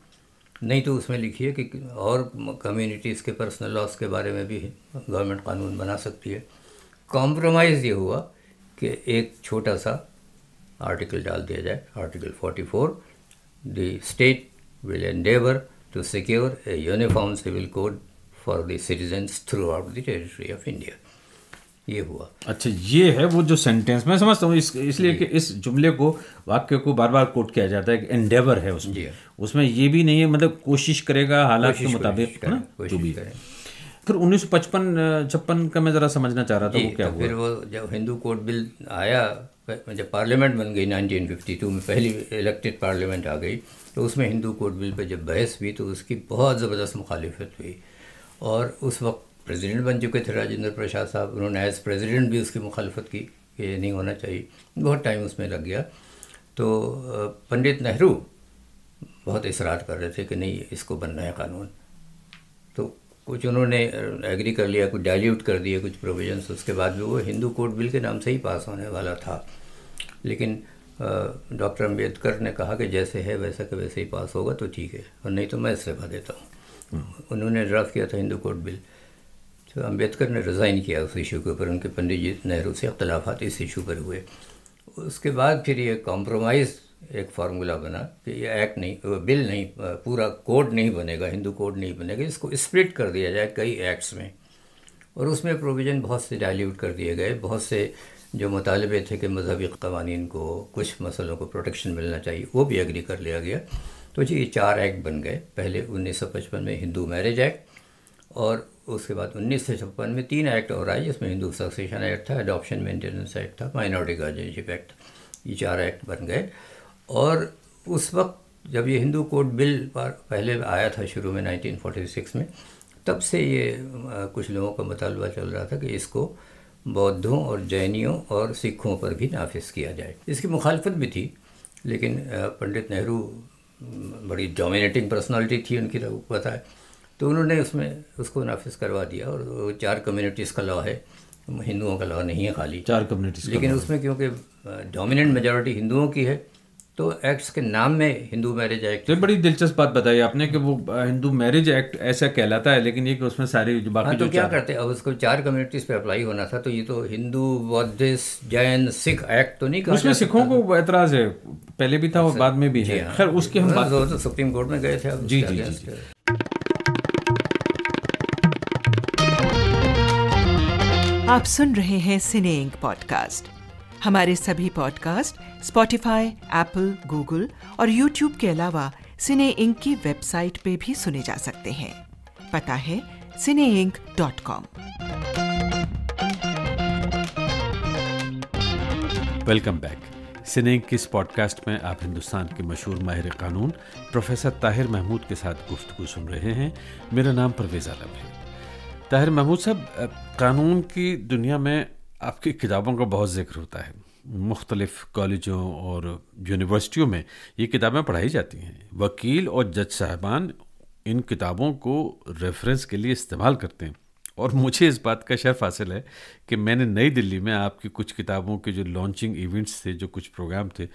Speaker 2: नहीं तो उसमें लिखिए कि और कम्युनिटीज़ के पर्सनल लॉस के बारे में भी गवर्नमेंट कानून बना सकती है कॉम्प्रोमाइज़ ये हुआ कि एक छोटा सा आर्टिकल डाल दिया जाए article four the state will endeavor to secure a uniform civil code for the citizens throughout the territory of India
Speaker 1: ये हुआ अच्छा ये है वो जो सेंटेंस मैं समझता हूँ इस, इसलिए कि इस जुमले को वाक्य को बार बार कोट किया जाता है एंडेवर है उसमें उसमें ये भी नहीं है मतलब कोशिश करेगा हालात के मुताबिक है ना जो भी फिर उन्नीस सौ पचपन छप्पन का मैं ज़रा समझना चाह रहा था वो क्या तो हुआ फिर
Speaker 2: वो जब हिंदू कोड बिल आया जब पार्लियामेंट बन गई 1952 में पहली इलेक्टेड पार्लियामेंट आ गई तो उसमें हिंदू कोड बिल पर जब बहस हुई तो उसकी बहुत ज़बरदस्त मुखालफत हुई और उस वक्त प्रेसिडेंट बन चुके थे राजेंद्र प्रसाद साहब उन्होंने एज़ प्रेसिडेंट भी उसकी मुखालफत की कि ये नहीं होना चाहिए बहुत टाइम उसमें लग गया तो पंडित नेहरू बहुत इसरार कर रहे थे कि नहीं इसको बनना है कानून तो कुछ उन्होंने एग्री कर लिया कुछ डाइल्यूट कर दिए कुछ प्रोविजंस उसके बाद भी वो हिंदू कोर्ट बिल के नाम से ही पास होने वाला था लेकिन डॉक्टर अम्बेडकर ने कहा कि जैसे है वैसा के वैसे ही पास होगा तो ठीक है और नहीं तो मैं इस्तीफा देता हूँ हम्म। उन्होंने ड्राफ्ट किया था हिंदू कोर्ट बिल तो अम्बेडकर ने रिज़ाइन किया उस इशू के ऊपर उनके पंडित जी नेहरू से अख्तलाफात इस इशू पर हुए उसके बाद फिर ये कॉम्प्रोमाइज़ एक फार्मूला बना कि ये एक्ट नहीं बिल नहीं पूरा कोड नहीं बनेगा हिंदू कोड नहीं बनेगा इसको स्प्लिट कर दिया जाए कई एक्ट्स में और उसमें प्रोविज़न बहुत से डाइल्यूट कर दिए गए बहुत से जो मुतालबे थे कि मजहबी कवानीन को कुछ मसलों को प्रोटेक्शन मिलना चाहिए वो भी एग्री कर लिया गया तो जी ये चार एक्ट बन गए पहले 1955 में हिंदू मैरिज एक्ट और उसके बाद उन्नीस में तीन एक्ट और आए जिसमें हिंदू सक्सेशन एक्ट था एडॉप्शन मेंटेनेंस एक्ट था माइनॉरिटी गार्जियनशिप एक्ट ये चार एक्ट बन गए और उस वक्त जब ये हिंदू कोड बिल पर पहले आया था शुरू में 1946 में तब से ये कुछ लोगों का मुतालबा चल रहा था कि इसको बौद्धों और जैनियों और सिखों पर भी नाफिस किया जाए इसकी मुखालफत भी थी लेकिन पंडित नेहरू बड़ी डोमिनेटिंग पर्सनालिटी थी उनकी तो पता है तो उन्होंने उसमें उसको नाफिज करवा दिया और चार कम्युनिटीज़ का लॉ है हिंदुओं का लॉ नहीं है खाली चार कम्युनिटीज़ लेकिन उसमें क्योंकि डोमिनेंट मेजोरिटी हिंदुओं की है तो एक्ट्स के नाम
Speaker 1: में हिंदू मैरिज एक्ट तो बड़ी दिलचस्प बात बताई आपने कि वो हिंदू मैरिज एक्ट ऐसा कहलाता है लेकिन ये कि उसमें सारी जो बाकी हाँ, तो जो क्या
Speaker 2: करते हैं अब उसको चार कम्युनिटीज पे अप्लाई होना था तो ये तो हिंदू बौद्धिस्ट जैन सिख एक्ट तो नहीं कहा उसमें सिखों
Speaker 1: को ऐतराज है पहले भी था और अच्छा। बाद में भी है हाँ। खैर उसके हम बात तो सुप्रीम कोर्ट में गए थे जी जी आप सुन रहे हैं सिने पॉडकास्ट हमारे सभी पॉडकास्ट स्पॉटिफाई एप्पल गूगल और यूट्यूब के अलावा सिने इंक की वेबसाइट पे भी सुने जा सकते हैं पता है Cine Ink dot com welcome back Cine Ink इस पॉडकास्ट में आप हिंदुस्तान के मशहूर माहिर कानून प्रोफेसर ताहिर महमूद के साथ गुफ्तगु सुन रहे हैं मेरा नाम परवेज आलम है ताहिर महमूद साहब कानून की दुनिया में आपकी किताबों का बहुत जिक्र होता है मुख्तलिफ कॉलेजों और यूनिवर्सिटियों में ये किताबें पढ़ाई जाती हैं वकील और जज साहबान इन किताबों को रेफरेंस के लिए इस्तेमाल करते हैं और मुझे इस बात का शर्फ हासिल है कि मैंने नई दिल्ली में आपकी कुछ किताबों के जो लॉन्चिंग इवेंट्स थे जो कुछ प्रोग्राम थे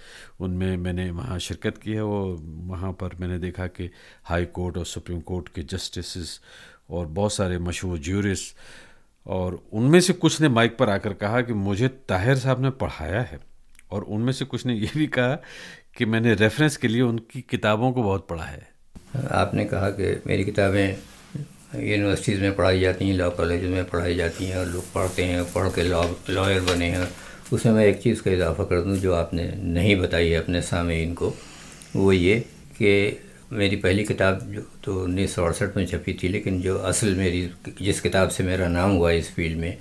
Speaker 1: उनमें मैंने वहाँ शिरकत की है और वहाँ पर मैंने देखा कि हाई कोर्ट और सुप्रीम कोर्ट के जस्टिस और बहुत सारे मशहूर ज्यूरिस्ट और उनमें से कुछ ने माइक पर आकर कहा कि मुझे ताहिर साहब ने पढ़ाया है और उनमें से कुछ ने यह भी कहा कि मैंने रेफरेंस के लिए उनकी किताबों को बहुत पढ़ा है आपने कहा कि मेरी किताबें यूनिवर्सिटीज़
Speaker 2: में पढ़ाई जाती हैं लॉ कॉलेज में पढ़ाई जाती हैं और लोग पढ़ते हैं पढ़ के लॉ लॉयर बने हैं उसमें मैं एक चीज़ का इजाफा कर दूँ जो आपने नहीं बताई है अपने सामने इनको वो ये कि मेरी पहली किताब जो तो उन्नीस सौ अड़सठ में छपी थी लेकिन जो असल मेरी जिस किताब से मेरा नाम हुआ इस फील्ड में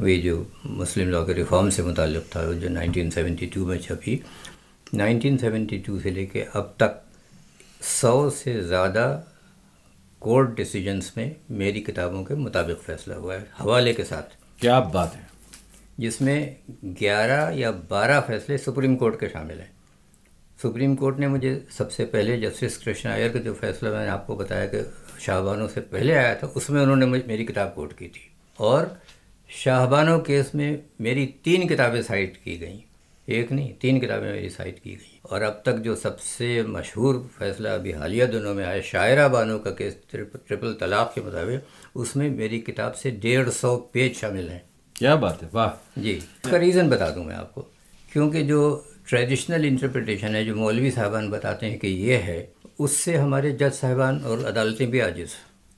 Speaker 2: वे जो मुस्लिम लॉ के रिफॉर्म से मुतक़ था जो 1972 में छपी 1972 से लेके अब तक सौ से ज़्यादा कोर्ट डिसीजंस में मेरी किताबों के मुताबिक फ़ैसला हुआ है हवाले के साथ क्या बात है जिसमें 11 या 12 फैसले सुप्रीम कोर्ट के शामिल हैं सुप्रीम कोर्ट ने मुझे सबसे पहले जस्टिस कृष्ण अयर का जो फैसला मैंने आपको बताया कि शाहबानों से पहले आया था उसमें उन्होंने मेरी किताब कोट की थी और शाहबानों केस में मेरी तीन किताबें साइट की गई एक नहीं तीन किताबें मेरी साइट की गई और अब तक जो सबसे मशहूर फैसला अभी हालिया दिनों में आया शायरा बानो का केस ट्रिप, ट्रिपल तलाक के मुताबिक उसमें मेरी किताब से डेढ़ सौ पेज शामिल हैं क्या बात है वाह जी उसका रीज़न बता दूँ मैं आपको क्योंकि जो ट्रेडिशनल इंटरप्रिटेशन है जो मौलवी साहबान बताते हैं कि ये है उससे हमारे जज साहबान और अदालतें भी आजिज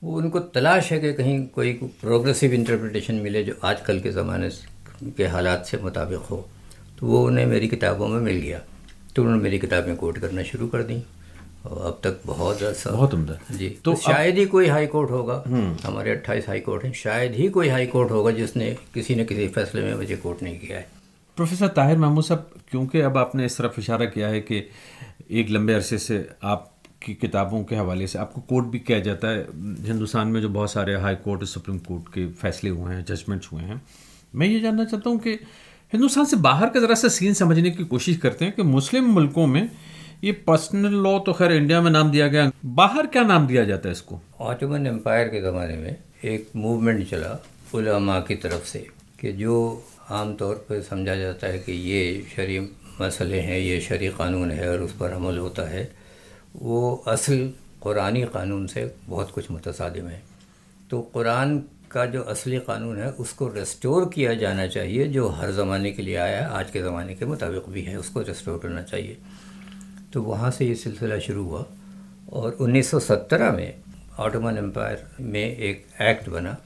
Speaker 2: वो उनको तलाश है कि कहीं कोई प्रोग्रेसिव इंटरप्रिटेशन मिले जो आजकल के ज़माने के हालात से मुताबिक हो तो वो उन्हें मेरी किताबों में मिल गया तो उन्होंने मेरी किताबें कोट करना शुरू कर दी और अब तक बहुत ज़्यादा बहुत उम्दा
Speaker 1: जी तो, तो शायद
Speaker 2: ही कोई हाई कोर्ट होगा हम्म। हमारे अट्ठाईस हाई कोर्ट हैं शायद ही कोई हाई कोर्ट होगा जिसने किसी न किसी फैसले में मुझे कोर्ट नहीं किया है
Speaker 1: प्रोफेसर ताहिर महमूद साहब क्योंकि अब आपने इस तरफ इशारा किया है कि एक लंबे अरसे से आपकी किताबों के हवाले से आपको कोर्ट भी किया जाता है हिंदुस्तान में जो बहुत सारे हाई कोर्ट सुप्रीम कोर्ट के फैसले हुए हैं जजमेंट्स हुए हैं मैं ये जानना चाहता हूँ कि हिंदुस्तान से बाहर का ज़रा सा सीन समझने की कोशिश करते हैं कि मुस्लिम मुल्कों में ये पर्सनल लॉ तो खैर इंडिया में नाम दिया गया बाहर क्या नाम दिया जाता है इसको
Speaker 2: ऑटोमन एम्पायर के ज़माने में एक मूवमेंट चला उलमा की तरफ से कि जो आम तौर पर समझा जाता है कि ये शरी मसले हैं ये शरी कानून है और उस पर अमल होता है वो असल कुरानी कानून से बहुत कुछ मुतदम है तो कुरान का जो असली कानून है उसको रेस्टोर किया जाना चाहिए जो हर ज़माने के लिए आया है आज के ज़माने के मुताबिक भी है उसको रेस्टोर करना चाहिए तो वहाँ से ये सिलसिला शुरू हुआ और 1917 में ऑटोमन एम्पायर में एक एक्ट बना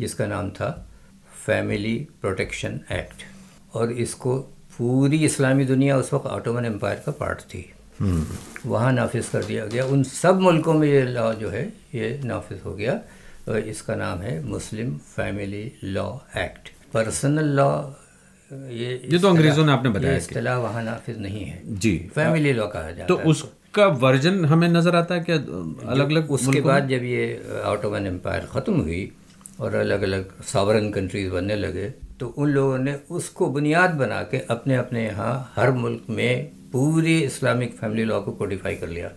Speaker 2: जिसका नाम था फैमिली प्रोटेक्शन एक्ट और इसको पूरी इस्लामी दुनिया उस वक्त ऑटोमन एम्पायर का पार्ट थी हम्म। वहाँ नाफिज कर दिया गया उन सब मुल्कों में ये लॉ जो है ये नाफिज हो गया तो इसका नाम है Muslim family law act personal law ये ये तो अंग्रेज़ों ने आपने बताया इसला वहाँ नाफिज नहीं है जी फैमिली लॉ कहा जाता तो
Speaker 1: है वर्जन हमें नज़र आता है क्या अलग अलग उसके बाद जब ये ऑटोमन एम्पायर ख़त्म
Speaker 2: हुई और अलग अलग सावरन कंट्रीज़ बनने लगे तो उन लोगों ने उसको बुनियाद बना के अपने अपने यहाँ हर मुल्क में पूरे इस्लामिक फैमिली लॉ को कोडिफाई कर लिया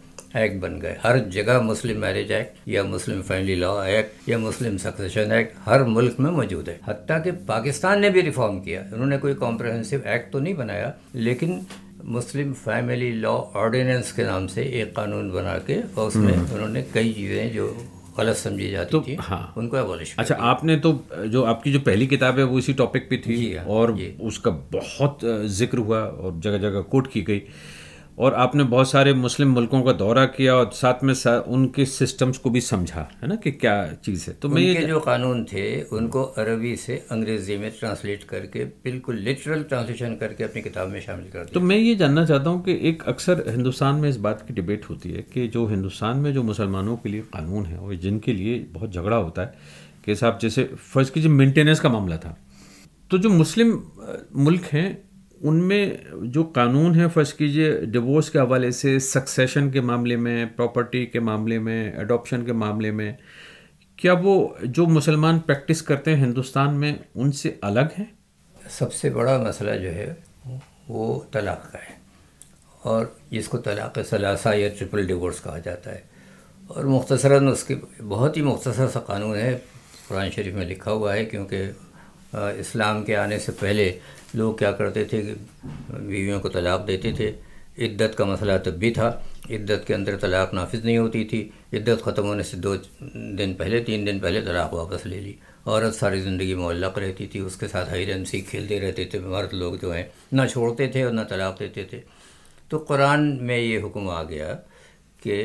Speaker 2: एक्ट बन गए हर जगह मुस्लिम मैरिज एक्ट या मुस्लिम फैमिली लॉ एक्ट या मुस्लिम सक्सेशन एक्ट हर मुल्क में मौजूद है हती कि पाकिस्तान ने भी रिफॉर्म किया उन्होंने कोई कॉम्प्रहेंसिव एक्ट तो नहीं बनाया लेकिन मुस्लिम फैमिली लॉ ऑर्डिनेंस के नाम से
Speaker 1: एक कानून बना के और उसमें हम्म। उन्होंने कई चीज़ें जो गलत समझी जाती तो, थी हाँ उनको एबॉलिश अच्छा आपने तो जो आपकी जो पहली किताब है वो इसी टॉपिक पे थी हाँ, और उसका बहुत जिक्र हुआ और जगह जगह कोट की गई और आपने बहुत सारे मुस्लिम मुल्कों का दौरा किया और साथ में सा, उनके सिस्टम्स को भी समझा है ना कि क्या चीज़ है तो मैं ये
Speaker 2: जो कानून थे उनको अरबी से अंग्रेज़ी में ट्रांसलेट करके बिल्कुल लिटरल ट्रांसलेशन करके अपनी किताब में शामिल कर तो दिया तो
Speaker 1: मैं ये जानना चाहता हूँ कि एक अक्सर हिंदुस्तान में इस बात की डिबेट होती है कि जो हिंदुस्तान में जो मुसलमानों के लिए कानून है और जिनके लिए बहुत झगड़ा होता है कि साहब जैसे फ़र्ज़ कीजिए मेंटेनेंस का मामला था तो जो मुस्लिम मुल्क हैं उनमें जो कानून है फ़र्ज़ कीजिए डिवोर्स के हवाले से सक्सेशन के मामले में प्रॉपर्टी के मामले में एडॉप्शन के मामले में क्या वो जो मुसलमान प्रैक्टिस करते हैं हिंदुस्तान में उनसे अलग हैं सबसे बड़ा मसला जो है वो तलाक़ का है और जिसको तलाक़ सलासा या
Speaker 2: ट्रिपल डिवोर्स कहा जाता है और मुख्तसरा उसके बहुत ही मुख्तसर सा कानून है कुरान शरीफ में लिखा हुआ है क्योंकि इस्लाम के आने से पहले लोग क्या करते थे कि बीवियों को तलाक देते थे इद्दत का मसला तब भी था इद्दत के अंदर तलाक नाफिज नहीं होती थी इद्दत ख़त्म होने से दो दिन पहले तीन दिन पहले तलाक वापस ले ली औरत सारी ज़िंदगी मुल्लक रहती थी उसके साथ सीख खेलते रहते थे मर्द लोग जो हैं ना छोड़ते थे और ना तलाक देते थे तो कुरान में ये हुक्म आ गया कि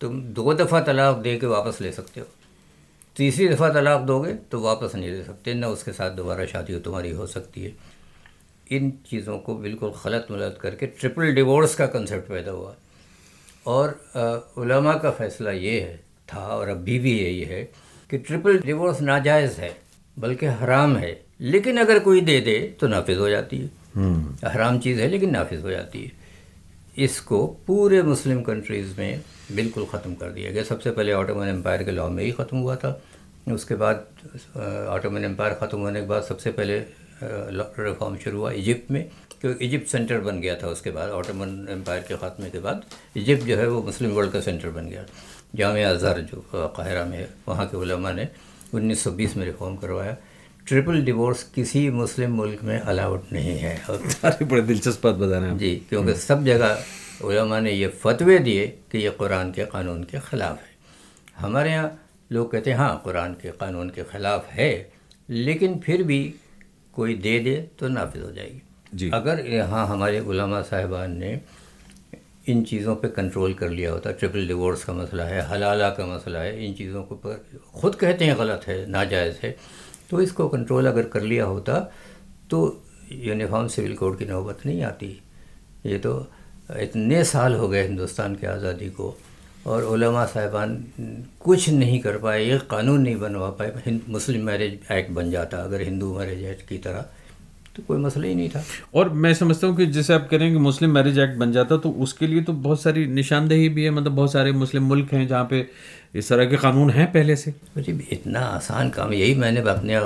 Speaker 2: तुम दो दफ़ा तलाक दे के वापस ले सकते हो तीसरी दफ़ा तलाक दोगे तो वापस नहीं दे सकते ना उसके साथ दोबारा शादी तुम्हारी हो सकती है इन चीज़ों को बिल्कुल खलत मलत करके ट्रिपल डिवोर्स का कंसेप्ट पैदा हुआ और उलमा का फ़ैसला ये है था और अभी भी यही है कि ट्रिपल डिवोर्स नाजायज़ है बल्कि हराम है लेकिन अगर कोई दे दे तो नाफिज हो जाती है हम्म। हराम चीज़ है लेकिन नाफिज हो जाती है इसको पूरे मुस्लिम कंट्रीज़ में बिल्कुल ख़त्म कर दिया गया सबसे पहले ऑटोमन एम्पायर के लॉ में ही ख़त्म हुआ था उसके बाद ऑटोमन एम्पायर ख़त्म होने के बाद सबसे पहले रिफॉर्म शुरू हुआ इजिप्ट में क्योंकि इजिप्ट सेंटर बन गया था उसके बाद ऑटोमन एम्पायर के ख़ात्मे के बाद इजिप्ट जो है वो मुस्लिम वर्ल्ड का सेंटर बन गया जाम अज़हर जो काहरा में है वहाँ के उलमा ने 1920 में रिफॉर्म करवाया ट्रिपल डिवोर्स किसी मुस्लिम मुल्क में अलाउड नहीं है और बड़े दिलचस्प बात रहे हैं जी क्योंकि सब जगह उलमा ने ये फतवे दिए कि ये कुरान के कानून के ख़िलाफ़ है हमारे यहाँ लोग कहते हैं हाँ कुरान के कानून के ख़िलाफ़ है लेकिन फिर भी कोई दे दे तो नाफिज हो जाएगी जी अगर यहाँ हमारे उलमा साहिबान ने इन चीज़ों पे कंट्रोल कर लिया होता ट्रिपल डिवोर्स का मसला है हलाला का मसला है इन चीज़ों को पर खुद कहते हैं गलत है नाजायज़ है तो इसको कंट्रोल अगर कर लिया होता तो यूनिफॉर्म सिविल कोड की नौबत नहीं आती ये तो इतने साल हो गए हिंदुस्तान की आज़ादी को और उलमा साहिबान कुछ नहीं कर पाए ये कानून नहीं बनवा पाए मुस्लिम मैरिज एक्ट बन जाता अगर हिंदू मैरिज एक्ट की तरह तो
Speaker 1: कोई मसला ही नहीं था और मैं समझता हूँ कि जैसे आप कह रहे हैं कि मुस्लिम मैरिज एक्ट बन जाता तो उसके लिए तो बहुत सारी निशानदेही भी है मतलब बहुत सारे मुस्लिम मुल्क हैं जहाँ पे इस तरह के कानून हैं पहले से जी इतना आसान काम यही मैंने अपने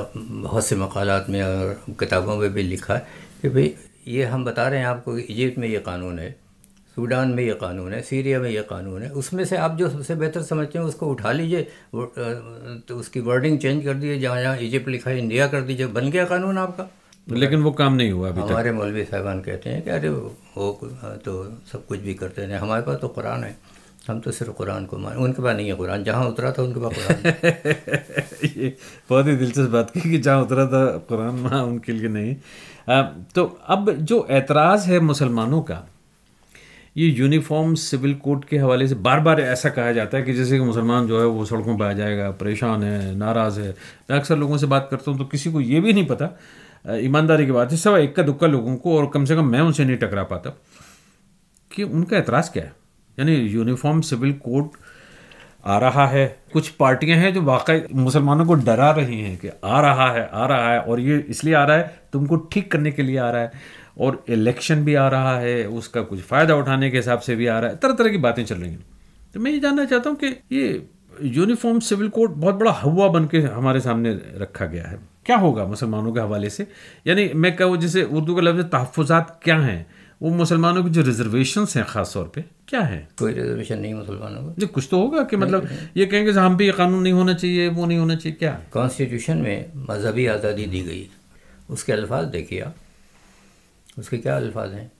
Speaker 1: बहुत से
Speaker 2: मकालत में और किताबों में भी लिखा है कि भाई ये हम बता रहे हैं आपको इजिप्ट में ये कानून है सूडान में ये कानून है सीरिया में ये कानून है उसमें से आप जो सबसे बेहतर समझते हैं उसको उठा लीजिए तो उसकी वर्डिंग चेंज कर दीजिए जहाँ जहाँ इजिप्ट लिखा है इंडिया कर दीजिए बन गया कानून आपका लेकिन वो काम नहीं हुआ अभी हमारे मौलवी साहबान कहते हैं कि अरे वो तो सब कुछ भी करते हैं हमारे पास तो कुरान है हम तो सिर्फ कुरान को मान उनके पास नहीं है कुरान जहाँ उतरा था उनके पास कुरान
Speaker 1: ये बहुत ही दिलचस्प बात की कि जहाँ उतरा था कुरान वहाँ उनके लिए नहीं आ, तो अब जो एतराज़ है मुसलमानों का ये यूनिफॉर्म सिविल कोड के हवाले से बार बार ऐसा कहा जाता है कि जैसे कि मुसलमान जो है वो सड़कों पर आ जाएगा परेशान है नाराज़ है मैं अक्सर लोगों से बात करता हूँ तो किसी को ये भी नहीं पता ईमानदारी की बात है सब इक्का दुक्का लोगों को और कम से कम मैं उनसे नहीं टकरा पाता कि उनका एतराज़ क्या है यानी यूनिफॉर्म सिविल कोड आ रहा है कुछ पार्टियां हैं जो वाकई मुसलमानों को डरा रही हैं कि आ रहा है आ रहा है और ये इसलिए आ रहा है तुमको ठीक करने के लिए आ रहा है और इलेक्शन भी आ रहा है उसका कुछ फ़ायदा उठाने के हिसाब से भी आ रहा है तरह तरह की बातें चल रही हैं तो मैं ये जानना चाहता हूँ कि ये यूनिफॉर्म सिविल कोड बहुत बड़ा हवा बन के हमारे सामने रखा गया है क्या होगा मुसलमानों के हवाले से यानी मैं कहूँ जैसे उर्दू का लफ्ज़ तहफ़ात क्या हैं वो मुसलमानों की जो रिजर्वेशन हैं ख़ास तौर पे क्या है कोई रिजर्वेशन नहीं मुसलमानों का जी कुछ तो होगा कि मतलब ये कहेंगे हाँ, हम भी ये कानून नहीं होना चाहिए वो नहीं होना चाहिए क्या
Speaker 2: कॉन्स्टिट्यूशन में मजहबी आज़ादी दी गई उसके अल्फाज देखिए आप उसके क्या अल्फाज हैं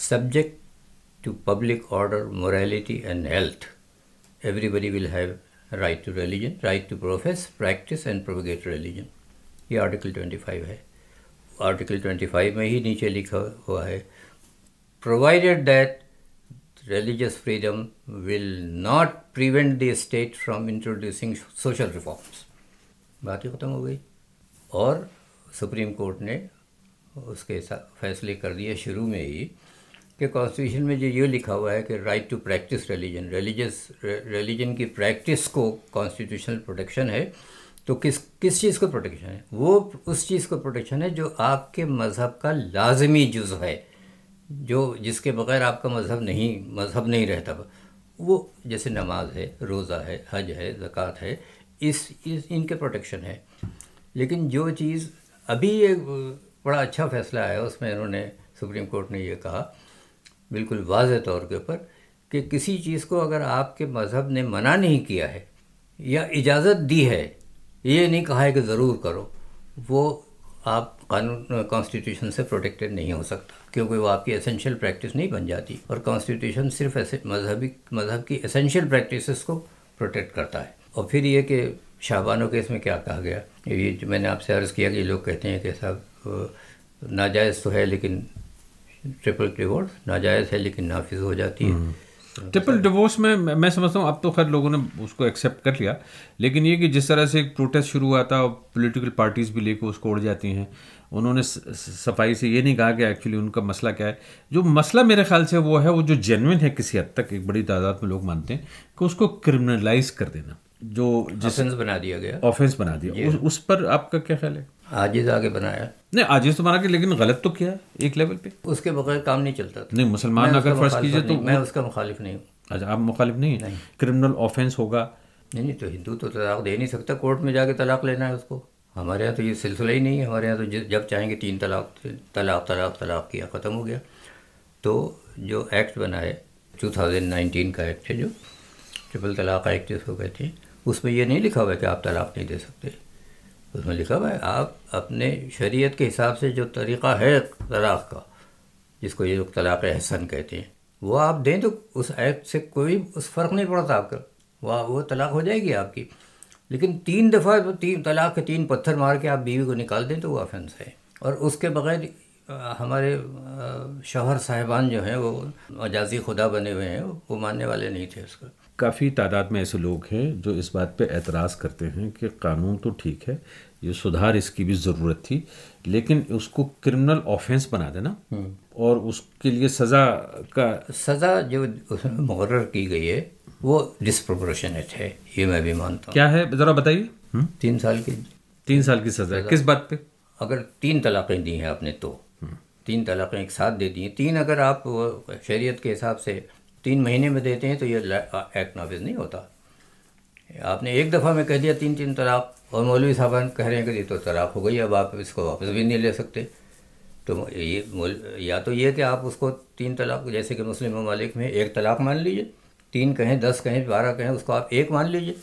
Speaker 2: subject to public order morality and health everybody will have right to religion right to profess practice and propagate religion ये आर्टिकल 25 है आर्टिकल 25 में ही नीचे लिखा हुआ है provided that religious freedom will not prevent the state from introducing social reforms बात ही ख़त्म हो गई और सुप्रीम कोर्ट ने उसके साथ फैसले कर दिए शुरू में ही कि कॉन्स्टिट्यूशन में जो ये लिखा हुआ है कि right to practice religion religious religion की प्रैक्टिस को कॉन्स्टिट्यूशनल प्रोटेक्शन है तो किस किस चीज़ को प्रोटेक्शन है वो उस चीज़ को प्रोटेक्शन है जो आपके मज़हब का लाजमी जुज है जो जिसके बगैर आपका मज़हब नहीं मज़हब नहीं रहता वो जैसे नमाज है रोज़ा है हज है ज़क़़त है इस, इस इनके प्रोटेक्शन है लेकिन जो चीज़ अभी एक बड़ा अच्छा फैसला आया उसमें इन्होंने सुप्रीम कोर्ट ने ये कहा बिल्कुल वाज तौर के ऊपर कि किसी चीज़ को अगर आपके मज़हब ने मना नहीं किया है या इजाज़त दी है ये नहीं कहा है कि ज़रूर करो वो आप कानून कॉन्स्टिट्यूशन से प्रोटेक्टेड नहीं हो सकता क्योंकि वो आपकी एसेंशियल प्रैक्टिस नहीं बन जाती और कॉन्स्टिट्यूशन सिर्फ ऐसे मजहबी मजहब की एसेंशियल प्रैक्टिस को प्रोटेक्ट करता है और फिर ये कि शाहबानों केस में क्या कहा गया ये जो मैंने आपसे अर्ज़ किया कि लोग कहते हैं कि साहब नाजायज़ तो है लेकिन ट्रिपल रिवॉर्ड नाजायज़ है लेकिन नाफिज हो जाती है हम्म।
Speaker 1: ट्रिपल डिवोर्स में मैं समझता हूँ अब तो खैर लोगों ने उसको एक्सेप्ट कर लिया लेकिन ये कि जिस तरह से एक प्रोटेस्ट शुरू हुआ था पॉलिटिकल पार्टीज़ भी लेकर उसको उड़ जाती हैं उन्होंने सफाई से ये नहीं कहा कि एक्चुअली उनका मसला क्या है जो मसला मेरे ख्याल से वो है वो जो जेनविन है किसी हद तक एक बड़ी तादाद में लोग मानते हैं कि उसको क्रिमिनलाइज कर देना जो जिस बना दिया गया ऑफेंस बना दिया उस पर आपका क्या ख्याल है आजिज आगे बनाया नहीं आजिज तो बना के लेकिन गलत तो किया एक लेवल पे
Speaker 2: उसके बगैर काम नहीं चलता था नहीं मुसलमान अगर फर्ज कीजिए तो मैं उसका मुखालिफ नहीं हूँ अच्छा आप मुखालिफ नहीं है क्रिमिनल ऑफेंस होगा नहीं नहीं तो हिंदू तो तलाक दे नहीं सकता कोर्ट में जाके तलाक लेना है उसको हमारे यहाँ तो ये सिलसिला ही नहीं है हमारे यहाँ तो जब चाहेंगे तीन तलाक तलाक तलाक तलाक किया ख़त्म हो गया तो जो एक्ट बना है नाइनटीन का एक्ट है जो ट्रिपल तलाक एक्ट जिसको कहते हैं उसमें ये नहीं लिखा हुआ है कि आप तलाक नहीं दे सकते उसमें लिखा हुआ है आप अपने शरीयत के हिसाब से जो तरीक़ा है तलाक़ का जिसको ये लोग तलाक़ अहसन कहते हैं वो आप दें तो उस एक्ट से कोई उस फ़र्क नहीं पड़ता आपका वह वो तलाक़ हो जाएगी आपकी लेकिन तीन दफ़ा तो तीन तलाक़ के तीन पत्थर मार के आप बीवी को निकाल दें तो वो ऑफेंस है और उसके बगैर हमारे शोहर साहिबान जो हैं वो मजाजी खुदा बने हुए हैं वो मानने वाले नहीं थे उसका
Speaker 1: काफ़ी तादाद में ऐसे लोग हैं जो इस बात पे एतराज़ करते हैं कि कानून तो ठीक है ये सुधार इसकी भी ज़रूरत थी लेकिन उसको क्रिमिनल ऑफेंस बना देना
Speaker 2: हम्म। और उसके लिए सज़ा का सज़ा जो उसमें मुकर की गई है वो डिसप्रोपोर्शनेट है ये मैं भी मानता हूँ क्या
Speaker 1: है ज़रा बताइए हम्म? तीन साल की तीन साल की सज़ा किस बात
Speaker 2: पे अगर तीन तलाक़ें दी हैं आपने तो हम्म। तीन तलाक़ें एक साथ दे दी हैं तीन अगर आप शरीयत के हिसाब से तीन महीने में देते हैं तो ये एक्ट नाफिज नहीं होता आपने एक दफ़ा में कह दिया तीन तीन तलाक और मौलवी साहबान कह रहे हैं कि ये तो तलाक हो गई अब आप इसको वापस भी नहीं ले सकते तो ये या तो ये कि आप उसको तीन तलाक जैसे कि मुस्लिम ममालिक में एक तलाक मान लीजिए तीन कहें दस कहें बारह कहें उसको आप एक मान लीजिए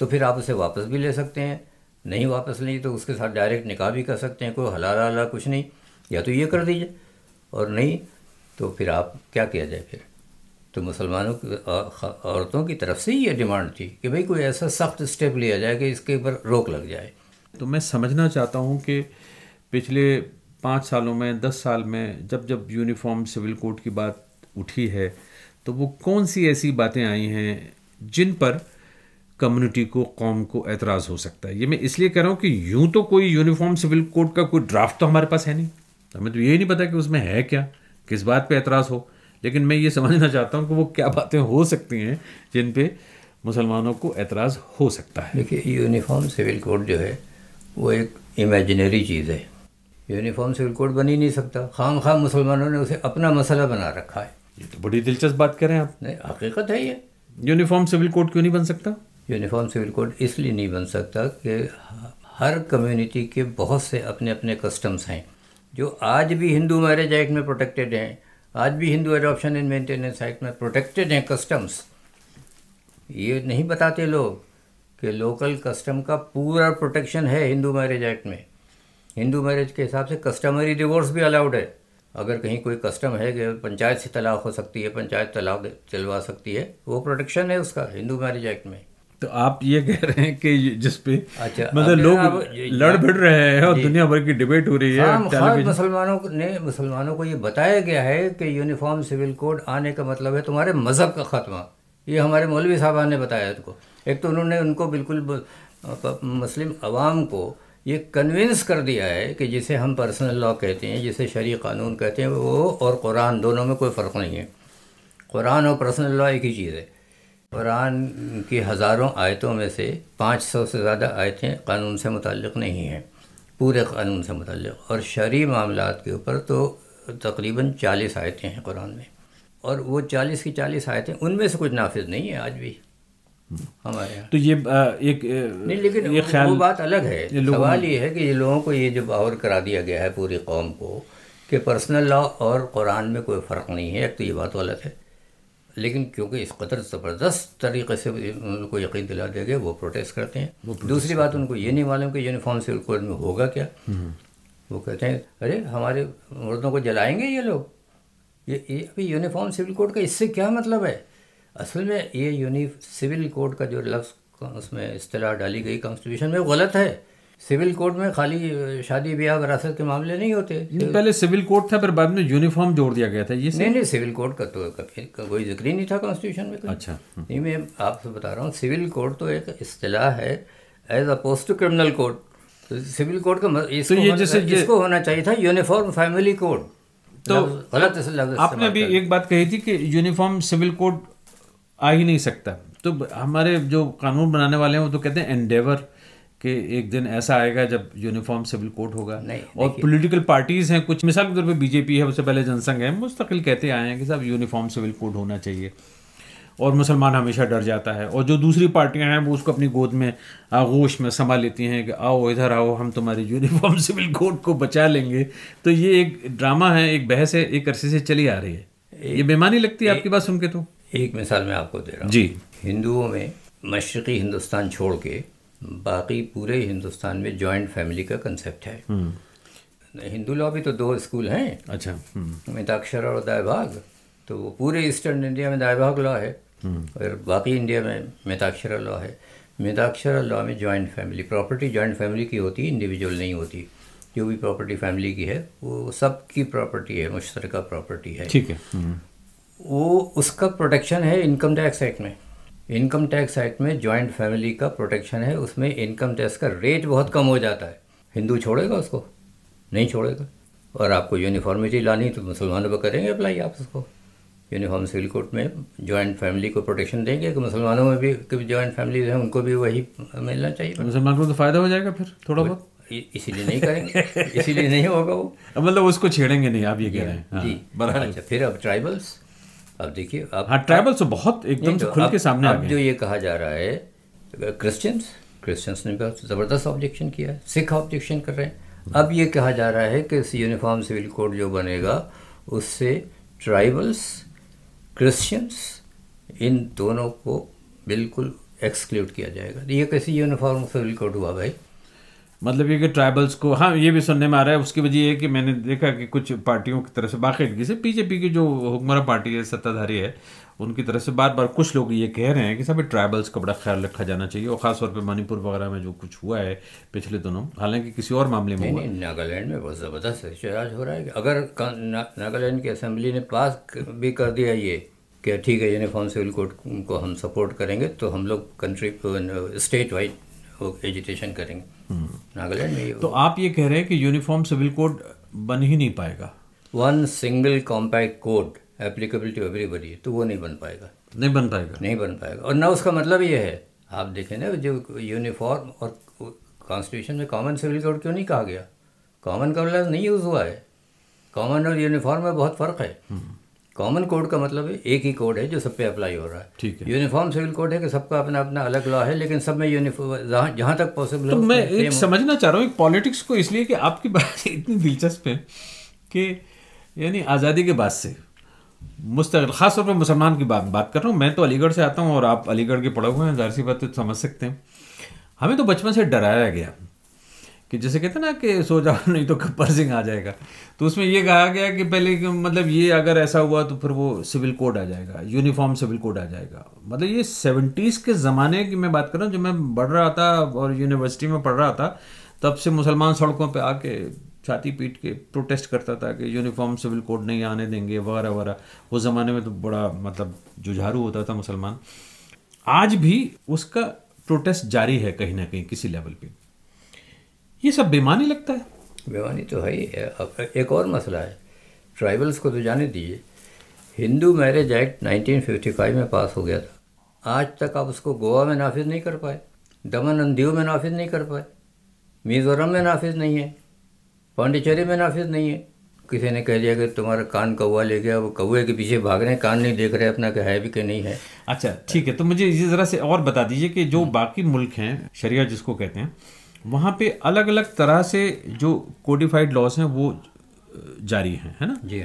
Speaker 2: तो फिर आप उसे वापस भी ले सकते हैं नहीं वापस लेंगे तो उसके साथ डायरेक्ट निकाह भी कर सकते हैं कोई हलाल हला कुछ नहीं या तो ये कर दीजिए और नहीं तो फिर आप क्या किया जाए फिर तो मुसलमानों की
Speaker 1: औरतों की तरफ से ही ये डिमांड थी कि भाई कोई ऐसा सख्त स्टेप लिया जाए कि इसके ऊपर रोक लग जाए तो मैं समझना चाहता हूँ कि पिछले पाँच सालों में दस साल में जब जब यूनिफॉर्म सिविल कोड की बात उठी है तो वो कौन सी ऐसी बातें आई हैं जिन पर कम्युनिटी को कौम को एतराज़ हो सकता है ये मैं इसलिए कह रहा हूँ कि यूँ तो कोई यूनिफॉर्म सिविल कोड का कोई ड्राफ्ट तो हमारे पास है नहीं हमें तो ये नहीं पता कि उसमें है क्या किस बात पे एतराज़ हो लेकिन मैं ये समझना चाहता हूँ कि वो क्या बातें हो सकती हैं जिन पे मुसलमानों को एतराज़ हो सकता है देखिए यूनिफॉर्म सिविल
Speaker 2: कोड जो है वो एक इमेजिनरी चीज़ है यूनिफॉर्म सिविल कोड बन ही नहीं सकता खाम खाम मुसलमानों ने उसे अपना मसला बना रखा है ये तो बड़ी दिलचस्प बात करें आप नहीं हकीकत है ये यूनिफॉर्म सिविल कोड क्यों नहीं बन सकता यूनिफॉर्म सिविल कोड इसलिए नहीं बन सकता कि हर कम्युनिटी के बहुत से अपने अपने कस्टम्स हैं जो आज भी हिंदू मैरिज एक्ट में प्रोटेक्टेड हैं आज भी Hindu adoption and maintenance act में प्रोटेक्टेड हैं कस्टम्स ये नहीं बताते लोग कि लोकल कस्टम का पूरा प्रोटेक्शन है हिंदू मैरिज एक्ट में हिंदू मैरिज के हिसाब से कस्टमरी डिवोर्स भी अलाउड है अगर कहीं कोई कस्टम है कि पंचायत से तलाक हो सकती है पंचायत तलाक चलवा सकती है वो प्रोटेक्शन
Speaker 1: है उसका हिंदू मैरिज एक्ट में तो आप ये कह रहे हैं कि जिस पे अच्छा मतलब लोग लड़ भिड़ रहे हैं और दुनिया भर की डिबेट हो रही है हाँ,
Speaker 2: मुसलमानों ने मुसलमानों को ये बताया गया है कि यूनिफॉर्म सिविल कोड आने का मतलब है तुम्हारे मज़हब का ख़त्मा ये हमारे मौलवी साहबान ने बताया उनको एक तो उन्होंने उनको बिल्कुल मुस्लिम आवाम को ये कन्विंस कर दिया है कि जिसे हम पर्सनल लॉ कहते हैं जिसे शरी कानून कहते हैं वो और कुरान दोनों में कोई फ़र्क नहीं है कुरान और पर्सनल लॉ एक ही चीज़ है कुरान की हज़ारों आयतों में से 500 से ज़्यादा आयतें कानून से मुतक़ नहीं हैं पूरे कानून से मुतक़ और शहरी मामला के ऊपर तो तकरीबन चालीस आयतें हैं कुरान में और वो चालीस की चालीस आयतें उनमें से कुछ नाफिज नहीं है आज भी हमारे यहाँ
Speaker 1: तो ये एक नहीं लेकिन ये ख्याल वो बात अलग है सवाल ये
Speaker 2: है कि ये लोगों को ये जब और करा दिया गया है पूरी कौम को कि पर्सनल लॉ और कुरान में कोई फ़र्क नहीं है एक तो ये बात तो गलत है लेकिन क्योंकि इस कदर ज़बरदस्त तरीके से उनको यकीन दिला दिया गया वो प्रोटेस्ट करते हैं वो दूसरी बात उनको ये नहीं मालूम कि यूनिफॉर्म सिविल कोड में होगा क्या हम्म। वो कहते हैं अरे हमारे मर्दों को जलाएंगे ये लोग ये ये अभी यूनिफॉर्म सिविल कोड का इससे क्या मतलब है असल में ये यूनि सिविल कोड का जो लफ्ज़ उसमें इतला डाली गई कॉन्स्टिट्यूशन में वो गलत है सिविल कोर्ट में खाली शादी ब्याह वरासत के मामले नहीं होते नहीं, पहले
Speaker 1: सिविल कोर्ट था पर बाद में यूनिफॉर्म जोड़ दिया गया था ये नहीं नहीं सिविल कोर्ट का तो कभी कोई जिक्र ही नहीं था कॉन्स्टिट्यूशन में अच्छा हम्म।
Speaker 2: नहीं मैं आपसे बता रहा हूँ सिविल कोड तो एक अतलाह है as oppose to
Speaker 1: criminal court
Speaker 2: civil court का तो इसको, तो ये जैसे जिसको होना चाहिए था यूनिफॉर्म फैमिली कोड
Speaker 1: तो गलत आपने अभी एक बात कही थी कि यूनिफॉर्म सिविल कोड आ ही नहीं सकता तो हमारे जो कानून बनाने वाले हैं वो तो कहते हैं एंडेवर कि एक दिन ऐसा आएगा जब यूनिफॉर्म सिविल कोड होगा नहीं, और पॉलिटिकल पार्टीज हैं कुछ मिसाल के तौर पर बीजेपी है उससे पहले जनसंघ है मुस्तकिल कहते आए हैं कि साहब यूनिफॉर्म सिविल कोड होना चाहिए और मुसलमान हमेशा डर जाता है और जो दूसरी पार्टियां हैं वो उसको अपनी गोद में आगोश में समा लेती हैं कि आओ इधर आओ हम तुम्हारी यूनिफॉर्म सिविल कोड को बचा लेंगे तो ये एक ड्रामा है एक बहस है एक अरसे से चली आ रही है ये बेमानी लगती है आपकी बात सुन के तो एक मिसाल मैं
Speaker 2: आपको दे रहा हूँ जी हिंदुओं में मशरक़ी हिंदुस्तान छोड़ के बाकी पूरे हिंदुस्तान में जॉइंट फैमिली का कंसेप्ट है हम्म। हिंदू लॉ भी तो दो स्कूल हैं
Speaker 1: अच्छा हम्म।
Speaker 2: मिताक्षर और दायभाग तो वो पूरे ईस्टर्न इंडिया में दायभाग लॉ है हम्म। और बाकी इंडिया में मिताक्षर लॉ है मिताक्षर लॉ में joint family property joint family की होती है इंडिविजुअल नहीं होती जो भी प्रॉपर्टी फैमिली की है वो सबकी प्रॉपर्टी है मुश्तर प्रॉपर्टी है ठीक है वो उसका प्रोटेक्शन है इनकम टैक्स एक्ट में इनकम टैक्स एक्ट में ज्वाइंट फैमिली का प्रोटेक्शन है उसमें इनकम टैक्स का रेट बहुत कम हो जाता है हिंदू छोड़ेगा उसको नहीं छोड़ेगा और आपको यूनिफॉर्मिटी लानी तो मुसलमानों पर करेंगे अप्लाई आप उसको यूनिफॉर्म सिविल कोर्ट में जॉइंट फैमिली को प्रोटेक्शन देंगे कि मुसलमानों में भी ज्वाइंट फैमिली है उनको भी वही मिलना चाहिए तो मुसलमान को तो फ़ायदा हो जाएगा फिर थोड़ा बहुत
Speaker 1: इसीलिए नहीं करेंगे इसीलिए नहीं होगा वो मतलब उसको छेड़ेंगे नहीं आप ये कह रहे हैं हाँ। जी बराबर
Speaker 2: अच्छा फिर अब ट्राइबल्स अब देखिए अब हाँ
Speaker 1: ट्राइबल्स तो बहुत एकदम से तो खुल के सामने अब जो
Speaker 2: ये कहा जा रहा है क्रिश्चियंस क्रिश्चियंस ने बहुत ज़बरदस्त ऑब्जेक्शन किया है सिख ऑब्जेक्शन कर रहे हैं अब ये कहा जा रहा है कि इस यूनिफॉर्म सिविल कोड जो बनेगा उससे ट्राइबल्स क्रिश्चियंस इन
Speaker 1: दोनों को बिल्कुल एक्सक्लूड किया जाएगा ये कैसी यूनिफॉर्म सिविल कोड हुआ भाई मतलब ये कि ट्राइबल्स को हाँ ये भी सुनने में आ रहा है उसकी वजह ये कि मैंने देखा कि कुछ पार्टियों की तरफ से बाकी से बीजेपी की जो हुक्मरा पार्टी है सत्ताधारी है उनकी तरफ से बार बार कुछ लोग ये कह रहे हैं कि सभी ट्राइबल्स का बड़ा ख्याल रखा जाना चाहिए और खासतौर पर मणिपुर वगैरह में जो कुछ हुआ है पिछले दोनों हालांकि किसी और मामले में नहीं, नागालैंड में बहुत ज़बरदस्त एहतराज हो रहा है अगर
Speaker 2: नागालैंड की असम्बली ने पास भी कर दिया ये कि ठीक है यूनिफॉर्म सिविल कोड को हम सपोर्ट करेंगे तो हम लोग कंट्री स्टेट वाइड लोग एजुटेशन करेंगे नागालैंड में तो
Speaker 1: आप ये कह रहे हैं कि यूनिफॉर्म सिविल कोड बन ही नहीं पाएगा
Speaker 2: one single compact code applicable to everybody तो वो नहीं बन पाएगा नहीं बन पाएगा नहीं बन पाएगा और ना उसका मतलब ये है आप देखें ना जो यूनिफॉर्म और कॉन्स्टिट्यूशन में कॉमन सिविल कोड क्यों नहीं कहा गया कॉमन का मतलब नहीं यूज़ हुआ है कॉमन और यूनिफॉर्म में बहुत फ़र्क है हम्म। कॉमन कोड का मतलब है एक ही कोड है जो सब पे अप्लाई हो रहा है ठीक है यूनिफॉर्म सिविल कोड है कि सबका अपना अपना अलग लॉ है लेकिन सब में यूनिफॉर्म जहाँ जहाँ तक पॉसिबल तो मैं एक
Speaker 1: समझना चाह रहा हूँ पॉलिटिक्स को इसलिए कि आपकी बात इतनी दिलचस्प है कि यानी आज़ादी के बाद से मुस्तकिल ख़ास तौर पर मुसलमान की बात बात कर रहा हूँ मैं तो अलीगढ़ से आता हूँ और आप अलीगढ़ के पढ़े हुए हैं जाहिर सी बात समझ सकते हैं हमें तो बचपन से डराया गया कि जैसे कहते ना कि सो जाओ नहीं तो कप्पर सिंह आ जाएगा तो उसमें ये कहा गया कि पहले कि मतलब ये अगर ऐसा हुआ तो फिर वो सिविल कोड आ जाएगा यूनिफॉर्म सिविल कोड आ जाएगा मतलब ये सेवेंटीज़ के ज़माने की मैं बात कर रहा हूँ जब मैं बढ़ रहा था और यूनिवर्सिटी में पढ़ रहा था तब से मुसलमान सड़कों पर आके छाती पीट के प्रोटेस्ट करता था कि यूनिफॉर्म सिविल कोड नहीं आने देंगे वगैरह वगैरह उस ज़माने में तो बड़ा मतलब जुझारू होता था मुसलमान आज भी उसका प्रोटेस्ट जारी है कहीं ना कहीं किसी लेवल पर ये सब बेमानी लगता है बेमानी तो है ही एक और मसला है
Speaker 2: ट्राइबल्स को तो जाने दीजिए हिंदू मैरिज एक्ट 1955 में पास हो गया था आज तक आप उसको गोवा में नाफिज नहीं कर पाए दमन अंदीव में नाफिज नहीं कर पाए मिज़ोरम में नाफिज नहीं है पांडिचेरी में नाफिज नहीं है किसी ने कह दिया कि तुम्हारा कान कौवा ले गया वो कौए के पीछे भाग रहे हैं कान नहीं देख रहे अपना कि है भी कि नहीं है
Speaker 1: अच्छा ठीक है तो मुझे इसी ज़रा से और बता दीजिए कि जो बाकी मुल्क हैं शरिया जिसको कहते हैं वहाँ पे अलग अलग तरह से जो कोडिफाइड लॉस हैं वो जारी हैं है ना जी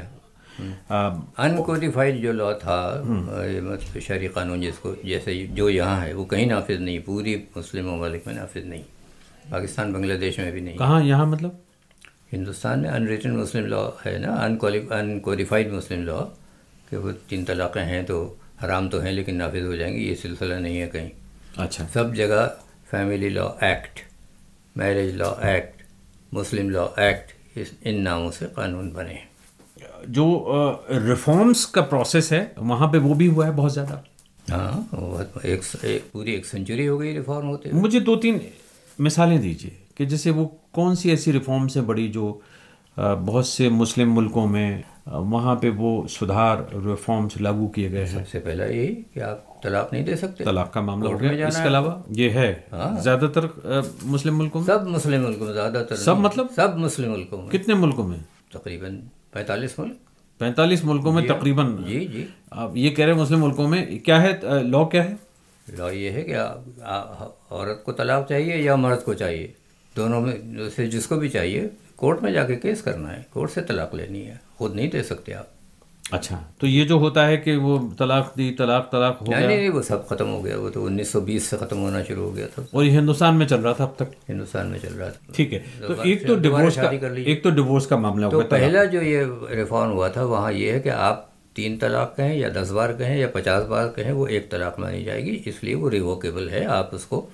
Speaker 1: हाँ अनकोडिफाइड जो लॉ था मतलब शहरी कानून
Speaker 2: जिसको जैसे जो यहाँ है वो कहीं नाफिज नहीं पूरी मुस्लिम ममालिक में नाफिज नहीं पाकिस्तान बांग्लादेश में भी नहीं कहाँ यहाँ मतलब हिंदुस्तान में अनरिटन मुस्लिम लॉ है ना अनकोडिफाइड मुस्लिम लॉ कि वो तीन तलाक़ें हैं तो हराम तो हैं लेकिन नाफिज हो जाएंगी ये सिलसिला नहीं है कहीं अच्छा सब जगह family law act marriage law act Muslim law act इस इन नामों से कानून बने
Speaker 1: जो रिफॉर्म्स का प्रोसेस है वहाँ पे वो भी हुआ है बहुत ज़्यादा हाँ बहुत तो एक, एक पूरी
Speaker 2: एक सेंचुरी हो गई रिफॉर्म होते
Speaker 1: हुए मुझे दो तीन मिसालें दीजिए कि जैसे वो कौन सी ऐसी रिफॉर्म्स हैं बड़ी जो बहुत से मुस्लिम मुल्कों में वहाँ पे वो सुधार रिफॉर्म्स लागू किए गए हैं सबसे पहला यही कि आप तलाक नहीं दे सकते तलाक का मामला हो गया इसके अलावा ये है हाँ। ज्यादातर मुस्लिम मुल्कों में सब मुस्लिम मुल्कों में ज्यादातर सब मतलब सब मुस्लिम मुल्कों में कितने मुल्कों में तकरीबन पैंतालीस मुल्क पैंतालीस मुल्कों में तकरीबन जी जी आप ये कह रहे हैं मुस्लिम मुल्कों में क्या है लॉ क्या है लॉ ये है कि औरत को तलाक चाहिए या मर्द को चाहिए
Speaker 2: दोनों में से जिसको भी चाहिए कोर्ट में जाके केस करना है कोर्ट से तलाक लेनी है
Speaker 1: खुद नहीं दे सकते आप अच्छा तो ये जो होता है कि वो तलाक दी तलाक तलाक हो गया नहीं नहीं वो
Speaker 2: सब ख़त्म हो गया वो तो 1920 से ख़त्म होना शुरू हो गया था और ये हिंदुस्तान में चल रहा था अब तक हिंदुस्तान में चल रहा
Speaker 1: था ठीक है तो, तो, तो एक तो डिवोर्स का एक तो डिवोर्स का मामला तो पहला
Speaker 2: जो ये रिफॉर्म हुआ था वहाँ ये है कि आप तीन तलाक कहें या दस बार कहें या पचास बार कहें वो एक तलाक मानी जाएगी इसलिए वो रिवोकेबल है आप उसको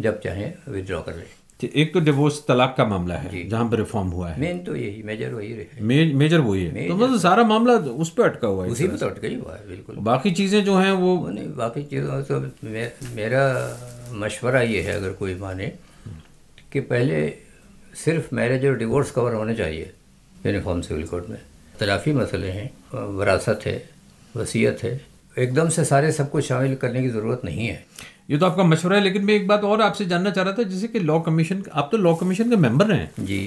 Speaker 2: जब चाहें विदड्रॉ कर लें एक
Speaker 1: तो डिवोर्स तलाक का मामला है जहाँ पर रिफॉर्म हुआ है मेन तो यही मेजर वही रहे मे, मेजर वही है मेजर तो मतलब सारा मामला उस पर अटका हुआ है उसी पर तो अटका ही हुआ है बिल्कुल बाकी चीज़ें जो हैं वो, नहीं बाकी
Speaker 2: चीज़ों तो मे, मेरा मशवरा ये है अगर कोई माने कि पहले सिर्फ मैरिज और डिवोर्स कवर होने चाहिए यूनिफॉर्म सिविल कोड में तलाफी मसले हैं वरासत है वसीयत है एकदम से सारे सब कुछ शामिल
Speaker 1: करने की ज़रूरत नहीं है ये तो आपका मशवरा है लेकिन मैं एक बात और आपसे जानना चाह रहा था जैसे कि लॉ कमीशन आप तो लॉ कमीशन के मेंबर रहे हैं जी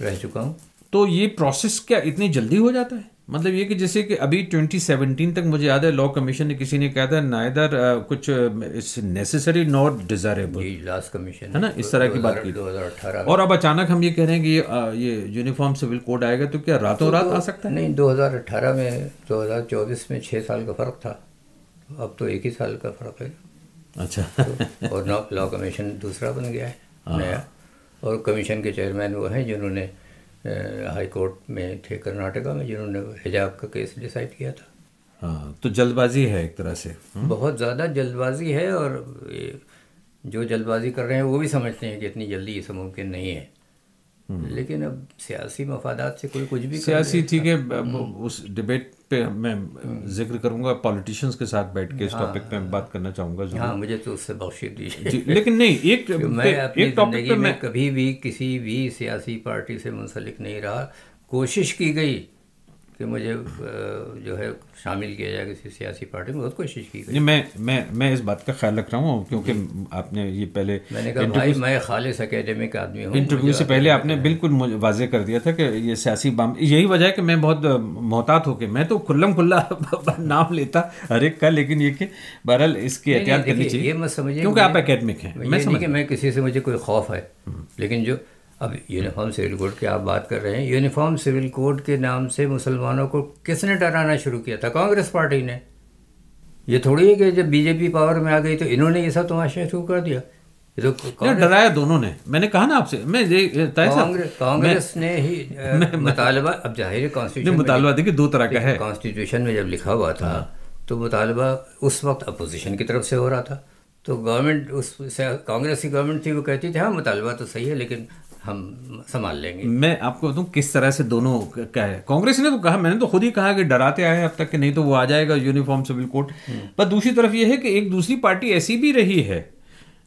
Speaker 1: रह चुका हूँ तो ये प्रोसेस क्या इतनी जल्दी हो जाता है मतलब ये कि जैसे कि अभी 2017 तक मुझे याद है लॉ कमीशन ने किसी ने कहा था नायदर कुछ it's necessary not desirable last commission है ना इस तरह की बात की
Speaker 2: 2018
Speaker 1: और अब अचानक हम ये कह रहे हैं कि ये ये यूनिफॉर्म सिविल कोड आएगा तो क्या रातों तो रात आ सकता है नहीं 2018 में 2024 में छः साल का फ़र्क था अब तो एक
Speaker 2: ही साल का फ़र्क है अच्छा तो, और नॉक लॉ कमीशन दूसरा बन गया है हाँ। नया और कमीशन के चेयरमैन वो हैं जिन्होंने हाई कोर्ट में थे कर्नाटका में जिन्होंने हिजाब का केस डिसाइड किया था हाँ तो जल्दबाजी है एक तरह से हुँ? हम्म? बहुत ज़्यादा जल्दबाजी है और जो जल्दबाजी कर रहे हैं वो भी समझते हैं कि इतनी जल्दी
Speaker 1: ये मुमकिन नहीं है हम्म।
Speaker 2: लेकिन अब सियासी मफादात से कोई कुछ भी सियासी ठीक
Speaker 1: है हम्म। उस डिबेट पे मैं हम्म। जिक्र करूंगा पॉलिटिशियंस के साथ बैठ के इस टॉपिक हाँ। पे बात करना चाहूंगा हाँ मुझे तो उससे बख्शी दीजिए लेकिन नहीं एक मैं अपनी ज़िंदगी में
Speaker 2: कभी भी किसी भी सियासी पार्टी से मुंसलिक नहीं रहा कोशिश की गई कि मुझे जो है शामिल किया जाए किसी सियासी पार्टी में बहुत कोशिश की गई मैं
Speaker 1: मैं मैं इस बात का ख्याल रख रहा हूँ क्योंकि आपने ये पहले मैंने कहा भाई
Speaker 2: मैं खालिश अकेडमिक आदमी
Speaker 1: हूँ इंटरव्यू से पहले आपने बिल्कुल वाजे कर दिया था कि ये सियासी बाम यही वजह है कि मैं बहुत मोहतात होकर मैं तो खुल्लम खुल्ला नाम लेता हर एक का लेकिन ये कि बहरहाल इसकी एहतियात करनी चाहिए ये मत समझिए क्योंकि आप अकेडमिक हैं मैं समझ मैं किसी से मुझे कोई खौफ है
Speaker 2: हम्म। लेकिन जो अब यूनिफॉर्म सिविल कोड की आप बात कर रहे हैं यूनिफॉर्म सिविल कोड के नाम से मुसलमानों को किसने डराना शुरू किया था कांग्रेस पार्टी ने ये थोड़ी है कि जब बीजेपी पावर में आ गई तो इन्होंने ये सब तमाशा शुरू कर दिया तो डराया दोनों ने मैंने कहा ना आपसे मैं ये कांग्रेस कांग्रेस ने ही मुतालबा अब जाहिर है मुतालबा देखिए दो तरह का है कॉन्स्टिट्यूशन में जब लिखा हुआ था हाँ। तो मुतालबा उस वक्त अपोजिशन की तरफ से हो रहा था तो गवर्नमेंट उस कांग्रेस की गवर्नमेंट थी वो कहती थी हाँ मुतालबा तो
Speaker 1: सही है लेकिन हम संभाल लेंगे मैं आपको बताऊँ किस तरह से दोनों क्या है कांग्रेस ने तो कहा मैंने तो खुद ही कहा कि डराते आए अब तक कि नहीं तो वो आ जाएगा यूनिफॉर्म सिविल कोड पर दूसरी तरफ ये है कि एक दूसरी पार्टी ऐसी भी रही है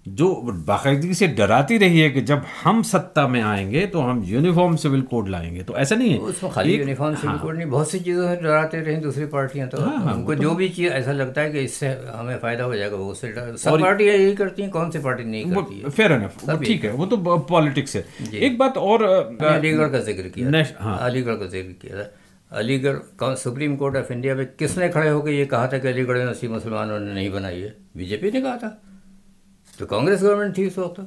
Speaker 1: जो बाकायदगी से डराती रही है कि जब हम सत्ता में आएंगे तो हम यूनिफॉर्म सिविल कोड लाएंगे तो ऐसा नहीं है उसमें खाली यूनिफॉर्म सिविल हाँ,
Speaker 2: कोड नहीं बहुत सी चीज़ों से डराते रहे दूसरी पार्टियां तो हाँ, हाँ, तो, जो भी चीज़ ऐसा लगता है कि इससे हमें फ़ायदा हो जाएगा वो उससे सब पार्टियाँ यही करती हैं कौन सी पार्टी नहीं करती फेयर
Speaker 1: एनफ ठीक है वो तो
Speaker 2: पॉलिटिक्स है एक बात और अलीगढ़ का जिक्र किया हाँ। अलीगढ़ का जिक्र किया था Aligarh supreme court of India में किसने खड़े होकर ये कहा था कि अलीगढ़ उसी मुसलमानों ने नहीं बनाई है बीजेपी ने कहा था तो कांग्रेस गवर्नमेंट थी उस वक्त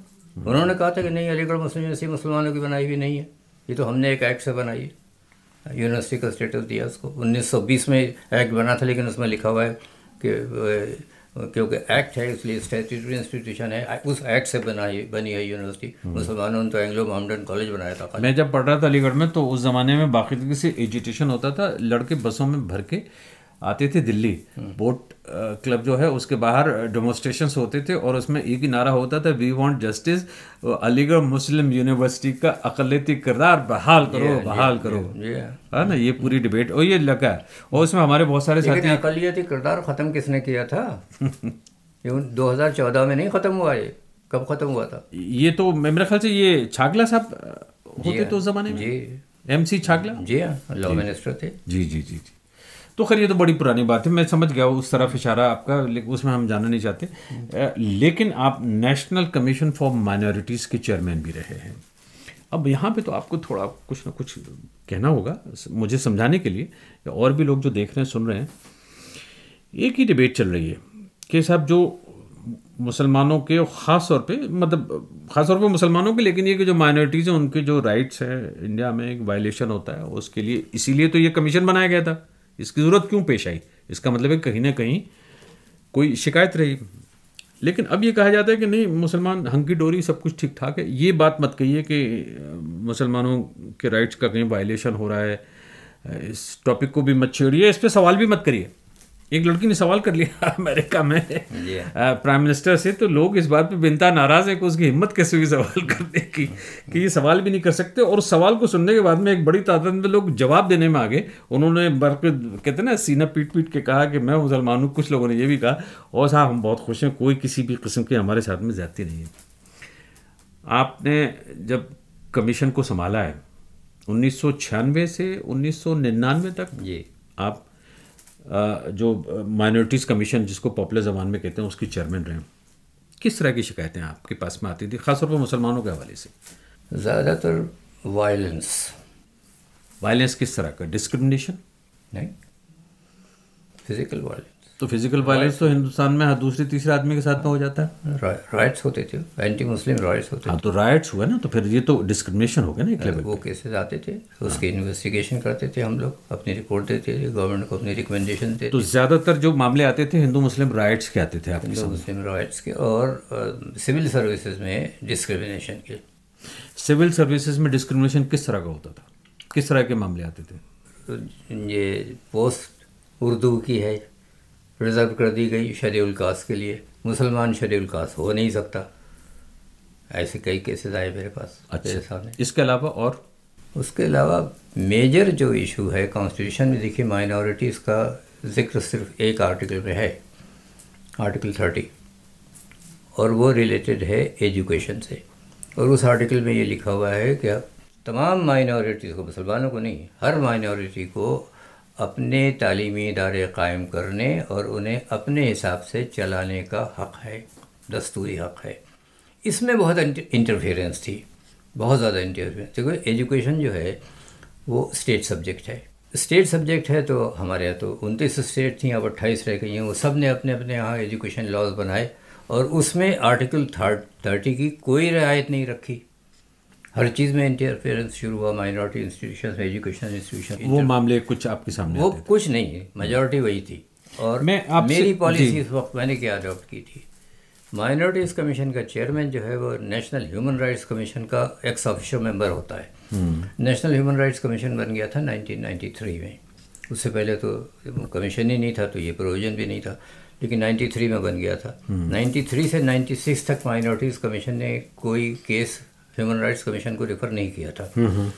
Speaker 2: उन्होंने कहा था कि नहीं अलीगढ़ मुस्लिम यूनिवर्सिटी मुसलमानों की बनाई हुई नहीं है ये तो हमने एक एक्ट से बनाई है यूनिवर्सिटी का स्टेटस दिया उसको 1920 में एक्ट बना था लेकिन उसमें लिखा हुआ है कि क्योंकि एक्ट है इसलिए स्टेचूटरी इंस्टीट्यूशन है उस एक्ट से बनाई बनी है यूनिवर्सिटी हम्म।
Speaker 1: मुसलमानों ने तो एंग्लो मोहम्मडन कॉलेज बनाया था मैं जब पढ़ रहा था अलीगढ़ में तो उस ज़माने में बाकी तो किसी एजुटेशन होता था लड़के बसों में भर के आते थे दिल्ली हम्म। बोट क्लब जो है उसके बाहर डेमोस्ट्रेशन होते थे और उसमें एक ही नारा होता था we want justice Aligarh Muslim university का अकलती किरदार बहाल करो ये, बहाल ये, करो है ना ये पूरी डिबेट और ये लगा है और उसमें हमारे बहुत सारे साथी
Speaker 2: अकलियती किरदार ख़त्म किसने किया था दो हजार में नहीं ख़त्म हुआ ये कब ख़त्म हुआ था
Speaker 1: ये तो मेरे ख्याल से ये छागला साहब होते तो उस जमाने में
Speaker 2: एम सी छागला जी हाँ लॉ
Speaker 1: मिनिस्टर थे जी जी जी जी तो खैर ये तो बड़ी पुरानी बात है मैं समझ गया उस तरफ इशारा आपका उसमें हम जाना नहीं चाहते लेकिन आप नेशनल कमीशन फॉर माइनॉरिटीज़ के चेयरमैन भी रहे हैं अब यहाँ पे तो आपको थोड़ा कुछ ना कुछ कहना होगा मुझे समझाने के लिए या और भी लोग जो देख रहे हैं सुन रहे हैं एक ही डिबेट चल रही है कि साहब जो मुसलमानों के ख़ास तौर पे मतलब ख़ास तौर पे मुसलमानों के लेकिन ये कि जो माइनॉरिटीज़ हैं उनके जो राइट्स हैं इंडिया में एक वायलेशन होता है उसके लिए इसीलिए तो ये कमीशन बनाया गया था इसकी ज़रूरत क्यों पेश आई इसका मतलब है कहीं ना कहीं कोई शिकायत रही लेकिन अब ये कहा जाता है कि नहीं मुसलमान हंकी डोरी सब कुछ ठीक ठाक है ये बात मत कहिए कि मुसलमानों के राइट्स का कहीं वायलेशन हो रहा है इस टॉपिक को भी मत छेड़िए इस पर सवाल भी मत करिए एक लड़की ने सवाल कर लिया अमेरिका में प्राइम मिनिस्टर से तो लोग इस बात पे बिनता नाराज है कि उसकी हिम्मत कैसे हुई सवाल करने की कि ये सवाल भी नहीं कर सकते और सवाल को सुनने के बाद में एक बड़ी तादाद में लोग जवाब देने में आ गए उन्होंने बर्फ कहते ना सीना पीट पीट के कहा कि मैं मुसलमान हूँ कुछ लोगों ने ये भी कहा और साहब हम बहुत खुश हैं कोई किसी भी किस्म की हमारे साथ में जाती नहीं है आपने जब कमीशन को संभाला है उन्नीस से उन्नीस तक ये आप जो माइनॉरिटीज़ कमीशन जिसको पॉपुलर जबान में कहते हैं उसकी चेयरमैन रहे किस तरह की शिकायतें आपके पास में आती थी ख़ासतौर पर मुसलमानों के हवाले से ज़्यादातर वायलेंस वायलेंस किस तरह का डिस्क्रिमिनेशन नहीं फिज़िकल वायलेंस तो फिजिकल वायलेंस तो हिंदुस्तान में हर हाँ, दूसरे तीसरे आदमी के साथ में हो जाता है राइट्स होते थे एंटी मुस्लिम राइट्स होते हाँ, थे तो राइट्स हुए
Speaker 2: ना तो फिर ये तो डिस्क्रिमिनेशन हो गया ना एक लेवल वो केसेस आते थे हाँ। उसकी इन्वेस्टिगेशन करते थे हम लोग अपनी रिपोर्ट देते थे गवर्नमेंट को अपनी रिकमेंडेशन देते तो ज़्यादातर जो मामले आते थे हिंदू मुस्लिम राइट्स के आते थे हिंदू मुस्लिम राइट्स के और सिविल सर्विसेज में डिस्क्रिमिनेशन के
Speaker 1: सिविल सर्विसेज में डिस्क्रिमिनेशन किस तरह का होता था किस तरह के मामले आते थे
Speaker 2: ये पोस्ट उर्दू की है रिज़र्व कर दी गई शेड्यूल कास्ट के लिए मुसलमान शेड्यूल कास्ट हो नहीं सकता ऐसे कई केसेस आए मेरे पास अच्छे सामने इसके अलावा और उसके अलावा मेजर जो इशू है कॉन्स्टिट्यूशन में देखिए माइनॉरिटीज़ का जिक्र सिर्फ एक आर्टिकल में है आर्टिकल थर्टी और वो रिलेटेड है एजुकेशन से और उस आर्टिकल में ये लिखा हुआ है कि तमाम माइनॉरिटीज़ को मुसलमानों को नहीं हर माइनॉरिटी को अपने तालीमी इदारे कायम करने और उन्हें अपने हिसाब से चलाने का हक़ है दस्तूरी हक़ है इसमें बहुत इंटरफेरेंस थी बहुत ज़्यादा इंटरफेरेंस क्योंकि एजुकेशन जो है वो स्टेट सब्जेक्ट है स्टेट सब्जेक्ट है तो हमारे यहाँ तो उनतीस स्टेट थी अब अट्ठाईस रह गई हैं वो सब ने अपने अपने यहाँ एजुकेशन लॉज बनाए और उसमें आर्टिकल थर्ड थर्टी की कोई रियायत नहीं रखी हर चीज़ में इंटरफेरेंस शुरू हुआ माइनॉरिटी इंस्टीट्यूशन एजुकेशन इंस्टीट्यूशन वो मामले कुछ आपके सामने वो कुछ नहीं है मेजोरिटी वही थी और मैं आप मेरी पॉलिसी इस वक्त मैंने क्या अडॉप्ट की थी माइनॉरिटीज़ कमीशन का चेयरमैन जो है वो नेशनल ह्यूमन राइट्स कमीशन का एक्स ऑफिशियल मेंबर होता है नेशनल ह्यूमन राइट्स कमीशन बन गया था 1993 में उससे पहले तो कमीशन ही नहीं था तो ये प्रोविज़न भी नहीं था लेकिन 93 में बन गया था 93 हम्म। से 96 तक माइनॉरिटीज़ कमीशन ने कोई केस ह्यूमन राइट्स कमीशन को रेफ़र नहीं किया था हम्म, हम्म।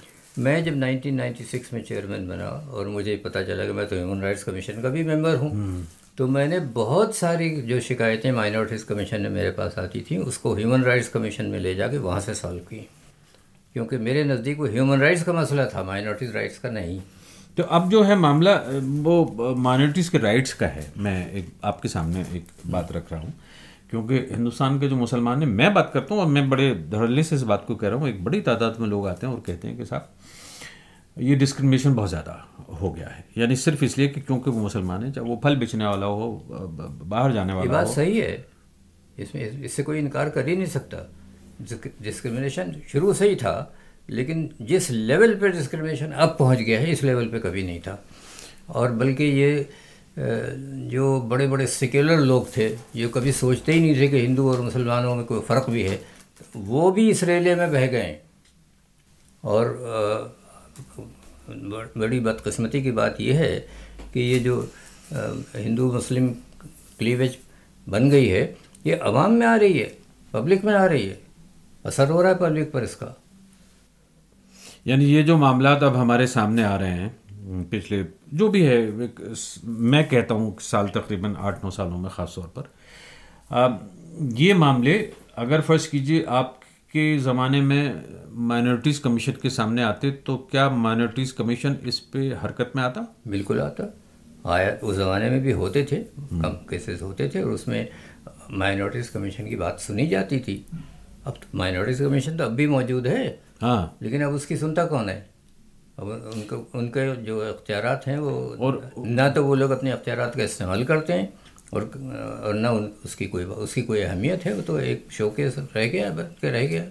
Speaker 2: मैं जब 1996 में चेयरमैन बना और मुझे पता चला कि मैं तो ह्यूमन राइट्स कमीशन का भी मेंबर हूँ हम्म। तो मैंने बहुत सारी जो शिकायतें माइनॉरिटीज़ कमीशन ने मेरे पास आती थी उसको ह्यूमन राइट्स कमीशन में ले जाके वहाँ से सॉल्व की क्योंकि मेरे नज़दीक वो ह्यूमन राइट्स का मसला था माइनॉरिटीज़ राइट्स का नहीं
Speaker 1: तो अब जो है मामला वो माइनॉरिटीज़ के राइट्स का है मैं एक आपके सामने एक बात रख रहा हूँ क्योंकि हिंदुस्तान के जो मुसलमान हैं मैं बात करता हूँ और मैं बड़े धड़ल्ले से इस बात को कह रहा हूँ एक बड़ी तादाद में लोग आते हैं और कहते हैं कि साहब ये डिस्क्रिमिनेशन बहुत ज़्यादा हो गया है यानी सिर्फ इसलिए कि क्योंकि वो मुसलमान है चाहे वो फल बेचने वाला हो बाहर जाने वाला बात हो। सही
Speaker 2: है इसमें इससे कोई इनकार कर ही नहीं सकता डिस्क्रिमिनेशन शुरू से ही था लेकिन जिस लेवल पर डिस्क्रिमिनेशन अब पहुंच गया है इस लेवल पर कभी नहीं था और बल्कि ये जो बड़े बड़े सेक्युलर लोग थे जो कभी सोचते ही नहीं थे कि हिंदू और मुसलमानों में कोई फ़र्क भी है वो भी इस रेले में बह गए और बड़ी बदकस्मती की बात यह है कि ये जो हिंदू मुस्लिम क्लीवेज
Speaker 1: बन गई है ये अवाम में आ रही है पब्लिक में आ रही है असर हो रहा है पब्लिक पर इसका यानी ये जो मामला अब हमारे सामने आ रहे हैं हम्म, पिछले जो भी है मैं कहता हूँ साल तकरीबन आठ नौ सालों में ख़ास तौर पर आ, ये मामले अगर फ़र्ज़ कीजिए आपके ज़माने में माइनॉरिटीज़ कमीशन के सामने आते तो क्या माइनॉरिटीज़ कमीशन इस पर हरकत में आता बिल्कुल आता
Speaker 2: आया उस ज़माने
Speaker 1: में भी होते थे
Speaker 2: हम्म। कम केसेस होते थे और उसमें माइनॉरिटीज़ कमीशन की बात सुनी जाती थी अब तो माइनॉरिटीज़ कमीशन तो अब भी मौजूद है हाँ लेकिन अब उसकी सुनता कौन है अब उनको उनके जो अख्तियार हैं वो और ना तो वो लोग अपने अख्तियार का इस्तेमाल करते हैं और और ना उन उसकी कोई उसकी कोई अहमियत है वो तो एक के रह गया के रह गया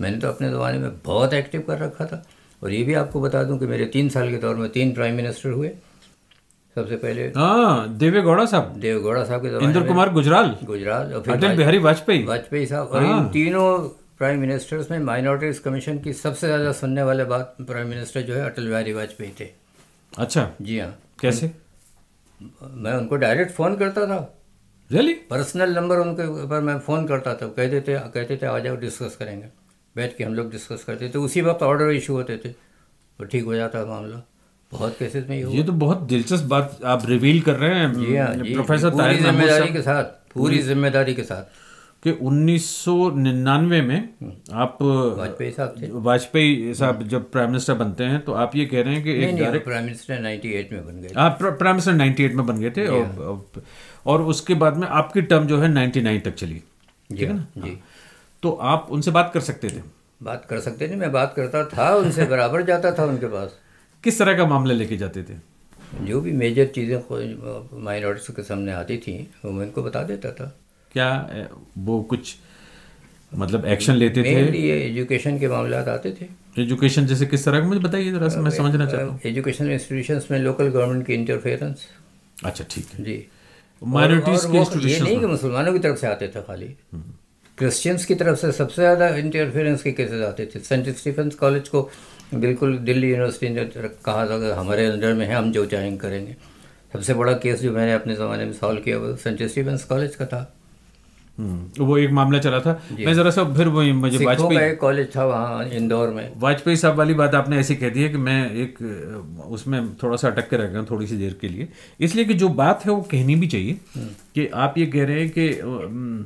Speaker 2: मैंने तो अपने ज़माने में बहुत एक्टिव कर रखा था और ये भी आपको बता दूं कि मेरे तीन साल के दौर में तीन प्राइम मिनिस्टर हुए सबसे पहले हाँ देवे गौड़ा साहब देवे गौड़ा साहब के इंद्र कुमार गुजराल गुजराल और फिर अटल बिहारी वाजपेयी वाजपेयी साहब और इन हाँ। तीनों प्राइम मिनिस्टर्स में माइनॉरिटीज़ कमीशन की सबसे ज़्यादा सुनने वाले बात प्राइम मिनिस्टर जो है अटल बिहारी वाजपेयी थे
Speaker 1: अच्छा जी हाँ कैसे
Speaker 2: मैं उनको डायरेक्ट फ़ोन करता था रियली पर्सनल नंबर उनके ऊपर मैं फ़ोन करता था कहते थे कहते थे आ जाओ डिस्कस करेंगे बैठ के हम लोग डिस्कस करते थे उसी वक्त ऑर्डर इशू होते थे तो ठीक हो जाता मामला बहुत केसेस में
Speaker 1: ये ये तो बहुत दिलचस्प बात आप रिवील कर रहे हैं जी हाँ जी प्रोफेसर जिम्मेदारी के साथ पूरी जिम्मेदारी के साथ कि 1999 में हम्म। आप वाजपेयी साहब वाजपेयी साहब हम्म। जब प्राइम मिनिस्टर बनते हैं तो आप ये कह रहे हैं कि एक प्राइम
Speaker 2: मिनिस्टर 98 में बन गए आप
Speaker 1: प्राइम मिनिस्टर 98 में बन गए थे हाँ, और, और उसके बाद में आपकी टर्म जो है 99 तक चली ठीक है ना हाँ, जी हाँ। तो आप उनसे बात कर सकते थे बात कर सकते थे मैं बात करता था उनसे बराबर जाता था उनके पास किस तरह का मामला लेके जाते
Speaker 2: थे जो भी मेजर चीज़ें माइनॉरिटीज़ के सामने आती थी वो मैं उनको बता देता था
Speaker 1: क्या वो कुछ मतलब एक्शन लेते थे
Speaker 2: ये एजुकेशन के मामला आते थे
Speaker 1: एजुकेशन जैसे किस तरह का मुझे
Speaker 2: बताइए जरा से मैं समझना चाहता हूँ एजुकेशन इंस्टीट्यूशन में लोकल गवर्नमेंट की इंटरफेरेंस
Speaker 1: अच्छा ठीक है जी
Speaker 2: माइनॉरिटीज के ये नहीं कि मुसलमानों की तरफ से आते थे खाली क्रिश्चियंस हम्म। की तरफ से सबसे ज़्यादा इंटरफेरेंस के केसेस आते थे सेंट स्टीफेंस कॉलेज को बिल्कुल दिल्ली यूनिवर्सिटी ने कहा था कि हमारे अंडर में है हम जो चाहेंगे करेंगे सबसे बड़ा केस जो मैंने अपने ज़माने में सॉल्व किया वो सेंट स्टीफेंस कॉलेज का था
Speaker 1: हम्म। वो एक मामला चला था मैं जरा सा फिर वही मुझे वाजपेयी कॉलेज था वहाँ इंदौर में वाजपेयी साहब वाली बात आपने ऐसी कह दी है कि मैं एक उसमें थोड़ा सा अटक के रह गया थोड़ी सी देर के लिए इसलिए कि जो बात है वो कहनी भी चाहिए हम्म। कि आप ये कह रहे हैं कि हम्म,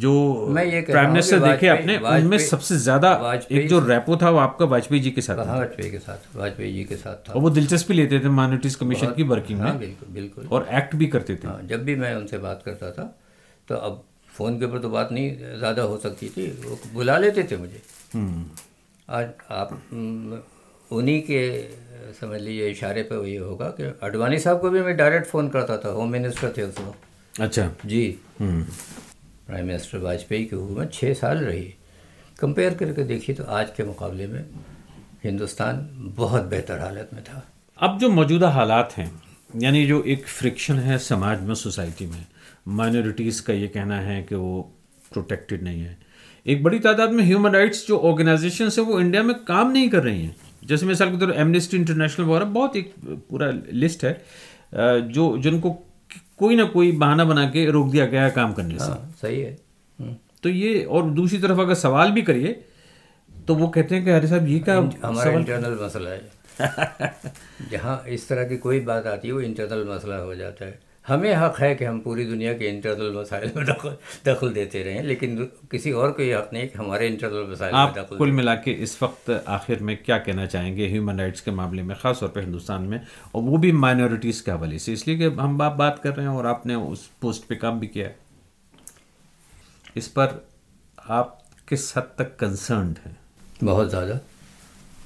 Speaker 1: जो प्राइम मिनिस्टर देखे आपने उनमें सबसे ज्यादा एक जो रेपो था वो आपका वाजपेयी जी के साथ हाँ
Speaker 2: वाजपेयी के साथ वाजपेयी जी के साथ
Speaker 1: था और वो दिलचस्पी लेते थे माइनोरिटीज कमीशन की वर्किंग में हाँ, बिल्कुल बिल्कुल और एक्ट भी करते थे हाँ,
Speaker 2: जब भी मैं उनसे बात करता था तो अब फ़ोन के ऊपर तो बात नहीं ज़्यादा हो सकती थी वो बुला लेते थे मुझे हम्म। आज आप हम्म, उन्हीं के समझ लीजिए इशारे पर ये होगा कि अडवाणी साहब को भी मैं डायरेक्ट फ़ोन करता था होम मिनिस्टर थे उस वक्त अच्छा जी हम्म। प्राइम मिनिस्टर वाजपेयी की हुकूमत छः साल रही कंपेयर करके देखिए तो आज
Speaker 1: के मुकाबले में हिंदुस्तान
Speaker 2: बहुत बेहतर हालत में था
Speaker 1: अब जो मौजूदा हालात हैं यानी जो एक फ्रिक्शन है समाज में सोसाइटी में माइनॉरिटीज़ का ये कहना है कि वो प्रोटेक्टेड नहीं है एक बड़ी तादाद में ह्यूमन राइट्स जो ऑर्गेनाइजेशन है वो इंडिया में काम नहीं कर रही हैं जैसे मिसाल के तौर पर एमनेस्टी इंटरनेशनल वगैरह बहुत एक पूरा लिस्ट है जो जिनको कोई ना कोई बहाना बना के रोक दिया गया काम करने से हाँ, सही है हम्म। तो ये और दूसरी तरफ अगर सवाल भी करिए तो वो कहते हैं कि अरे साहब ये क्या हमारा इंटरनल
Speaker 2: मसला है जहाँ इस तरह की कोई बात आती है वो इंटरनल मसला हो जाता है हमें हक़ है कि हम पूरी दुनिया के इंटरनल मसाइल में दखल दखल देते रहें लेकिन किसी और को ये हक़ नहीं कि हमारे इंटरनल मसाइल आप में दखल कुल
Speaker 1: मिला के इस वक्त आखिर में क्या कहना चाहेंगे ह्यूमन राइट्स के मामले में ख़ास तौर पर हिंदुस्तान में और वो भी माइनॉरिटीज़ के हवाले से इसलिए कि हम आप बात कर रहे हैं और आपने उस पोस्ट पर काम भी किया है इस पर आप किस हद तक कंसर्न हैं
Speaker 2: बहुत ज़्यादा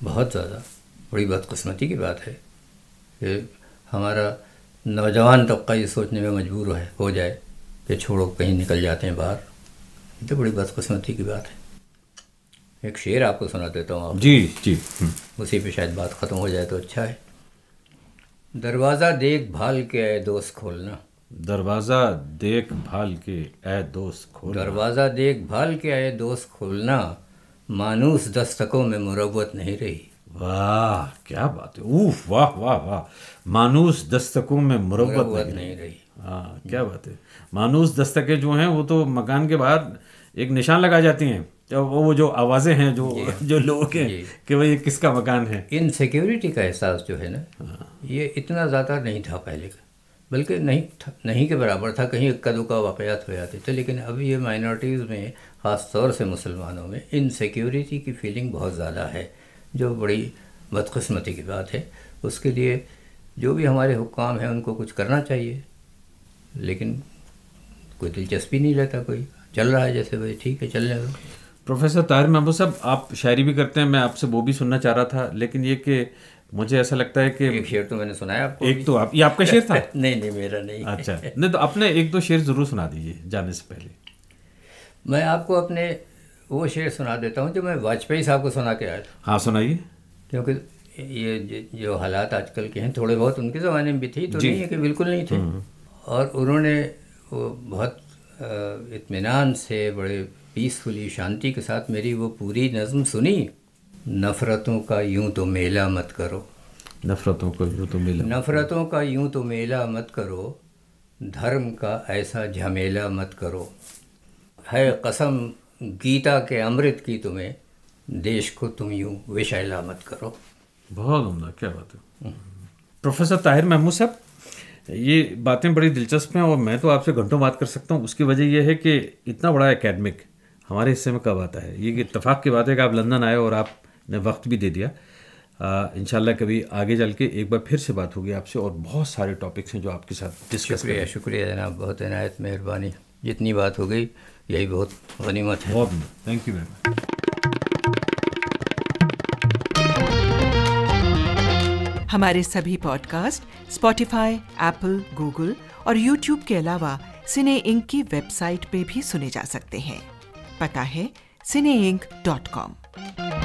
Speaker 2: बहुत ज़्यादा बड़ी बदकस्मती की बात है कि हमारा नौजवान तबका ये सोचने में मजबूर है हो जाए कि छोड़ो कहीं निकल जाते हैं बाहर ये तो बड़ी बदकस्मती की बात है एक शेर आपको सुना देता हूँ जी जी हम्म। उसी पे शायद बात ख़त्म हो जाए तो अच्छा है दरवाज़ा देख भाल के ए दोस्त खोलना दरवाज़ा देख भाल के ए दोस्त खोल दरवाज़ा देख भाल के ए दोस्त खोलना मानूस
Speaker 1: दस्तकों में मुरवत नहीं रही वाह क्या बात है ऊफ वाह वाह वाह मानूस दस्तकों में मुरबत नहीं, नहीं रही हाँ क्या बात है मानूस दस्तकें जो हैं वो तो मकान के बाहर एक निशान लगा जाती हैं तो वो जो आवाज़ें हैं जो जो लोगों के कि भाई ये किसका मकान है इन सिक्योरिटी का एहसास जो है ना हाँ। ये
Speaker 2: इतना ज़्यादा नहीं था पहले का बल्कि नहीं था नहीं के बराबर था कहीं इक्का दुक्का वाकयात हो जाते थे लेकिन अभी ये माइनॉरिटीज़ में ख़ास तौर से मुसलमानों में सिक्योरिटी की फीलिंग बहुत ज़्यादा है जो बड़ी बदकस्मती की बात है उसके लिए जो भी हमारे हुक्काम हैं उनको कुछ करना चाहिए लेकिन कोई
Speaker 1: दिलचस्पी नहीं रहता कोई चल रहा है जैसे भाई ठीक है चलने दो प्रोफेसर ताहिर महबूब साहब आप शायरी भी करते हैं मैं आपसे वो भी सुनना चाह रहा था लेकिन ये कि मुझे ऐसा लगता है कि एक शेर तो मैंने सुनाया आपको एक तो आप ये आपका शेर था नहीं नहीं मेरा नहीं अच्छा नहीं तो अपने एक दो शेर ज़रूर सुना दीजिए
Speaker 2: जाने से पहले मैं आपको अपने वो शेर सुना देता हूँ जो मैं वाजपेयी साहब को सुना के आया था हाँ सुनाइए क्योंकि ये जो हालात आजकल के हैं थोड़े बहुत उनके ज़माने में भी थी तो नहीं है कि बिल्कुल नहीं थे हम्म। और उन्होंने वो बहुत इतमान से बड़े पीसफुली शांति के साथ मेरी वो पूरी नज़म सुनी नफ़रतों का यूं तो मेला मत करो
Speaker 1: नफ़रतों का यूं तो मेला
Speaker 2: नफ़रतों का यूं तो मेला मत करो धर्म का ऐसा झमेला मत करो है कसम गीता के अमृत की तुम्हें
Speaker 1: देश को तुम यूं
Speaker 2: विशैला मत करो
Speaker 1: बहुत उमदा क्या बात है प्रोफेसर ताहिर महमूद साहब ये बातें बड़ी दिलचस्प हैं और मैं तो आपसे घंटों बात कर सकता हूँ उसकी वजह यह है कि इतना बड़ा एकेडमिक हमारे हिस्से में कब आता है ये इतफाक़ की बात है कि आप लंदन आए और आपने वक्त भी दे दिया इन कभी आगे चल के एक बार फिर से बात होगी आपसे और बहुत सारे टॉपिक्स हैं जो आपके साथ डिस्कस शुक्रिया
Speaker 2: शुक्रिया जनाब बहुत इनायत मेहरबानी जितनी बात हो गई यही बहुत गनीमत है थैंक यू वेरी मच
Speaker 1: हमारे सभी पॉडकास्ट स्पॉटिफाई एप्पल गूगल और यूट्यूब के अलावा सिने इंक की वेबसाइट पे भी सुने जा सकते हैं पता है सिने इंक डॉट कॉम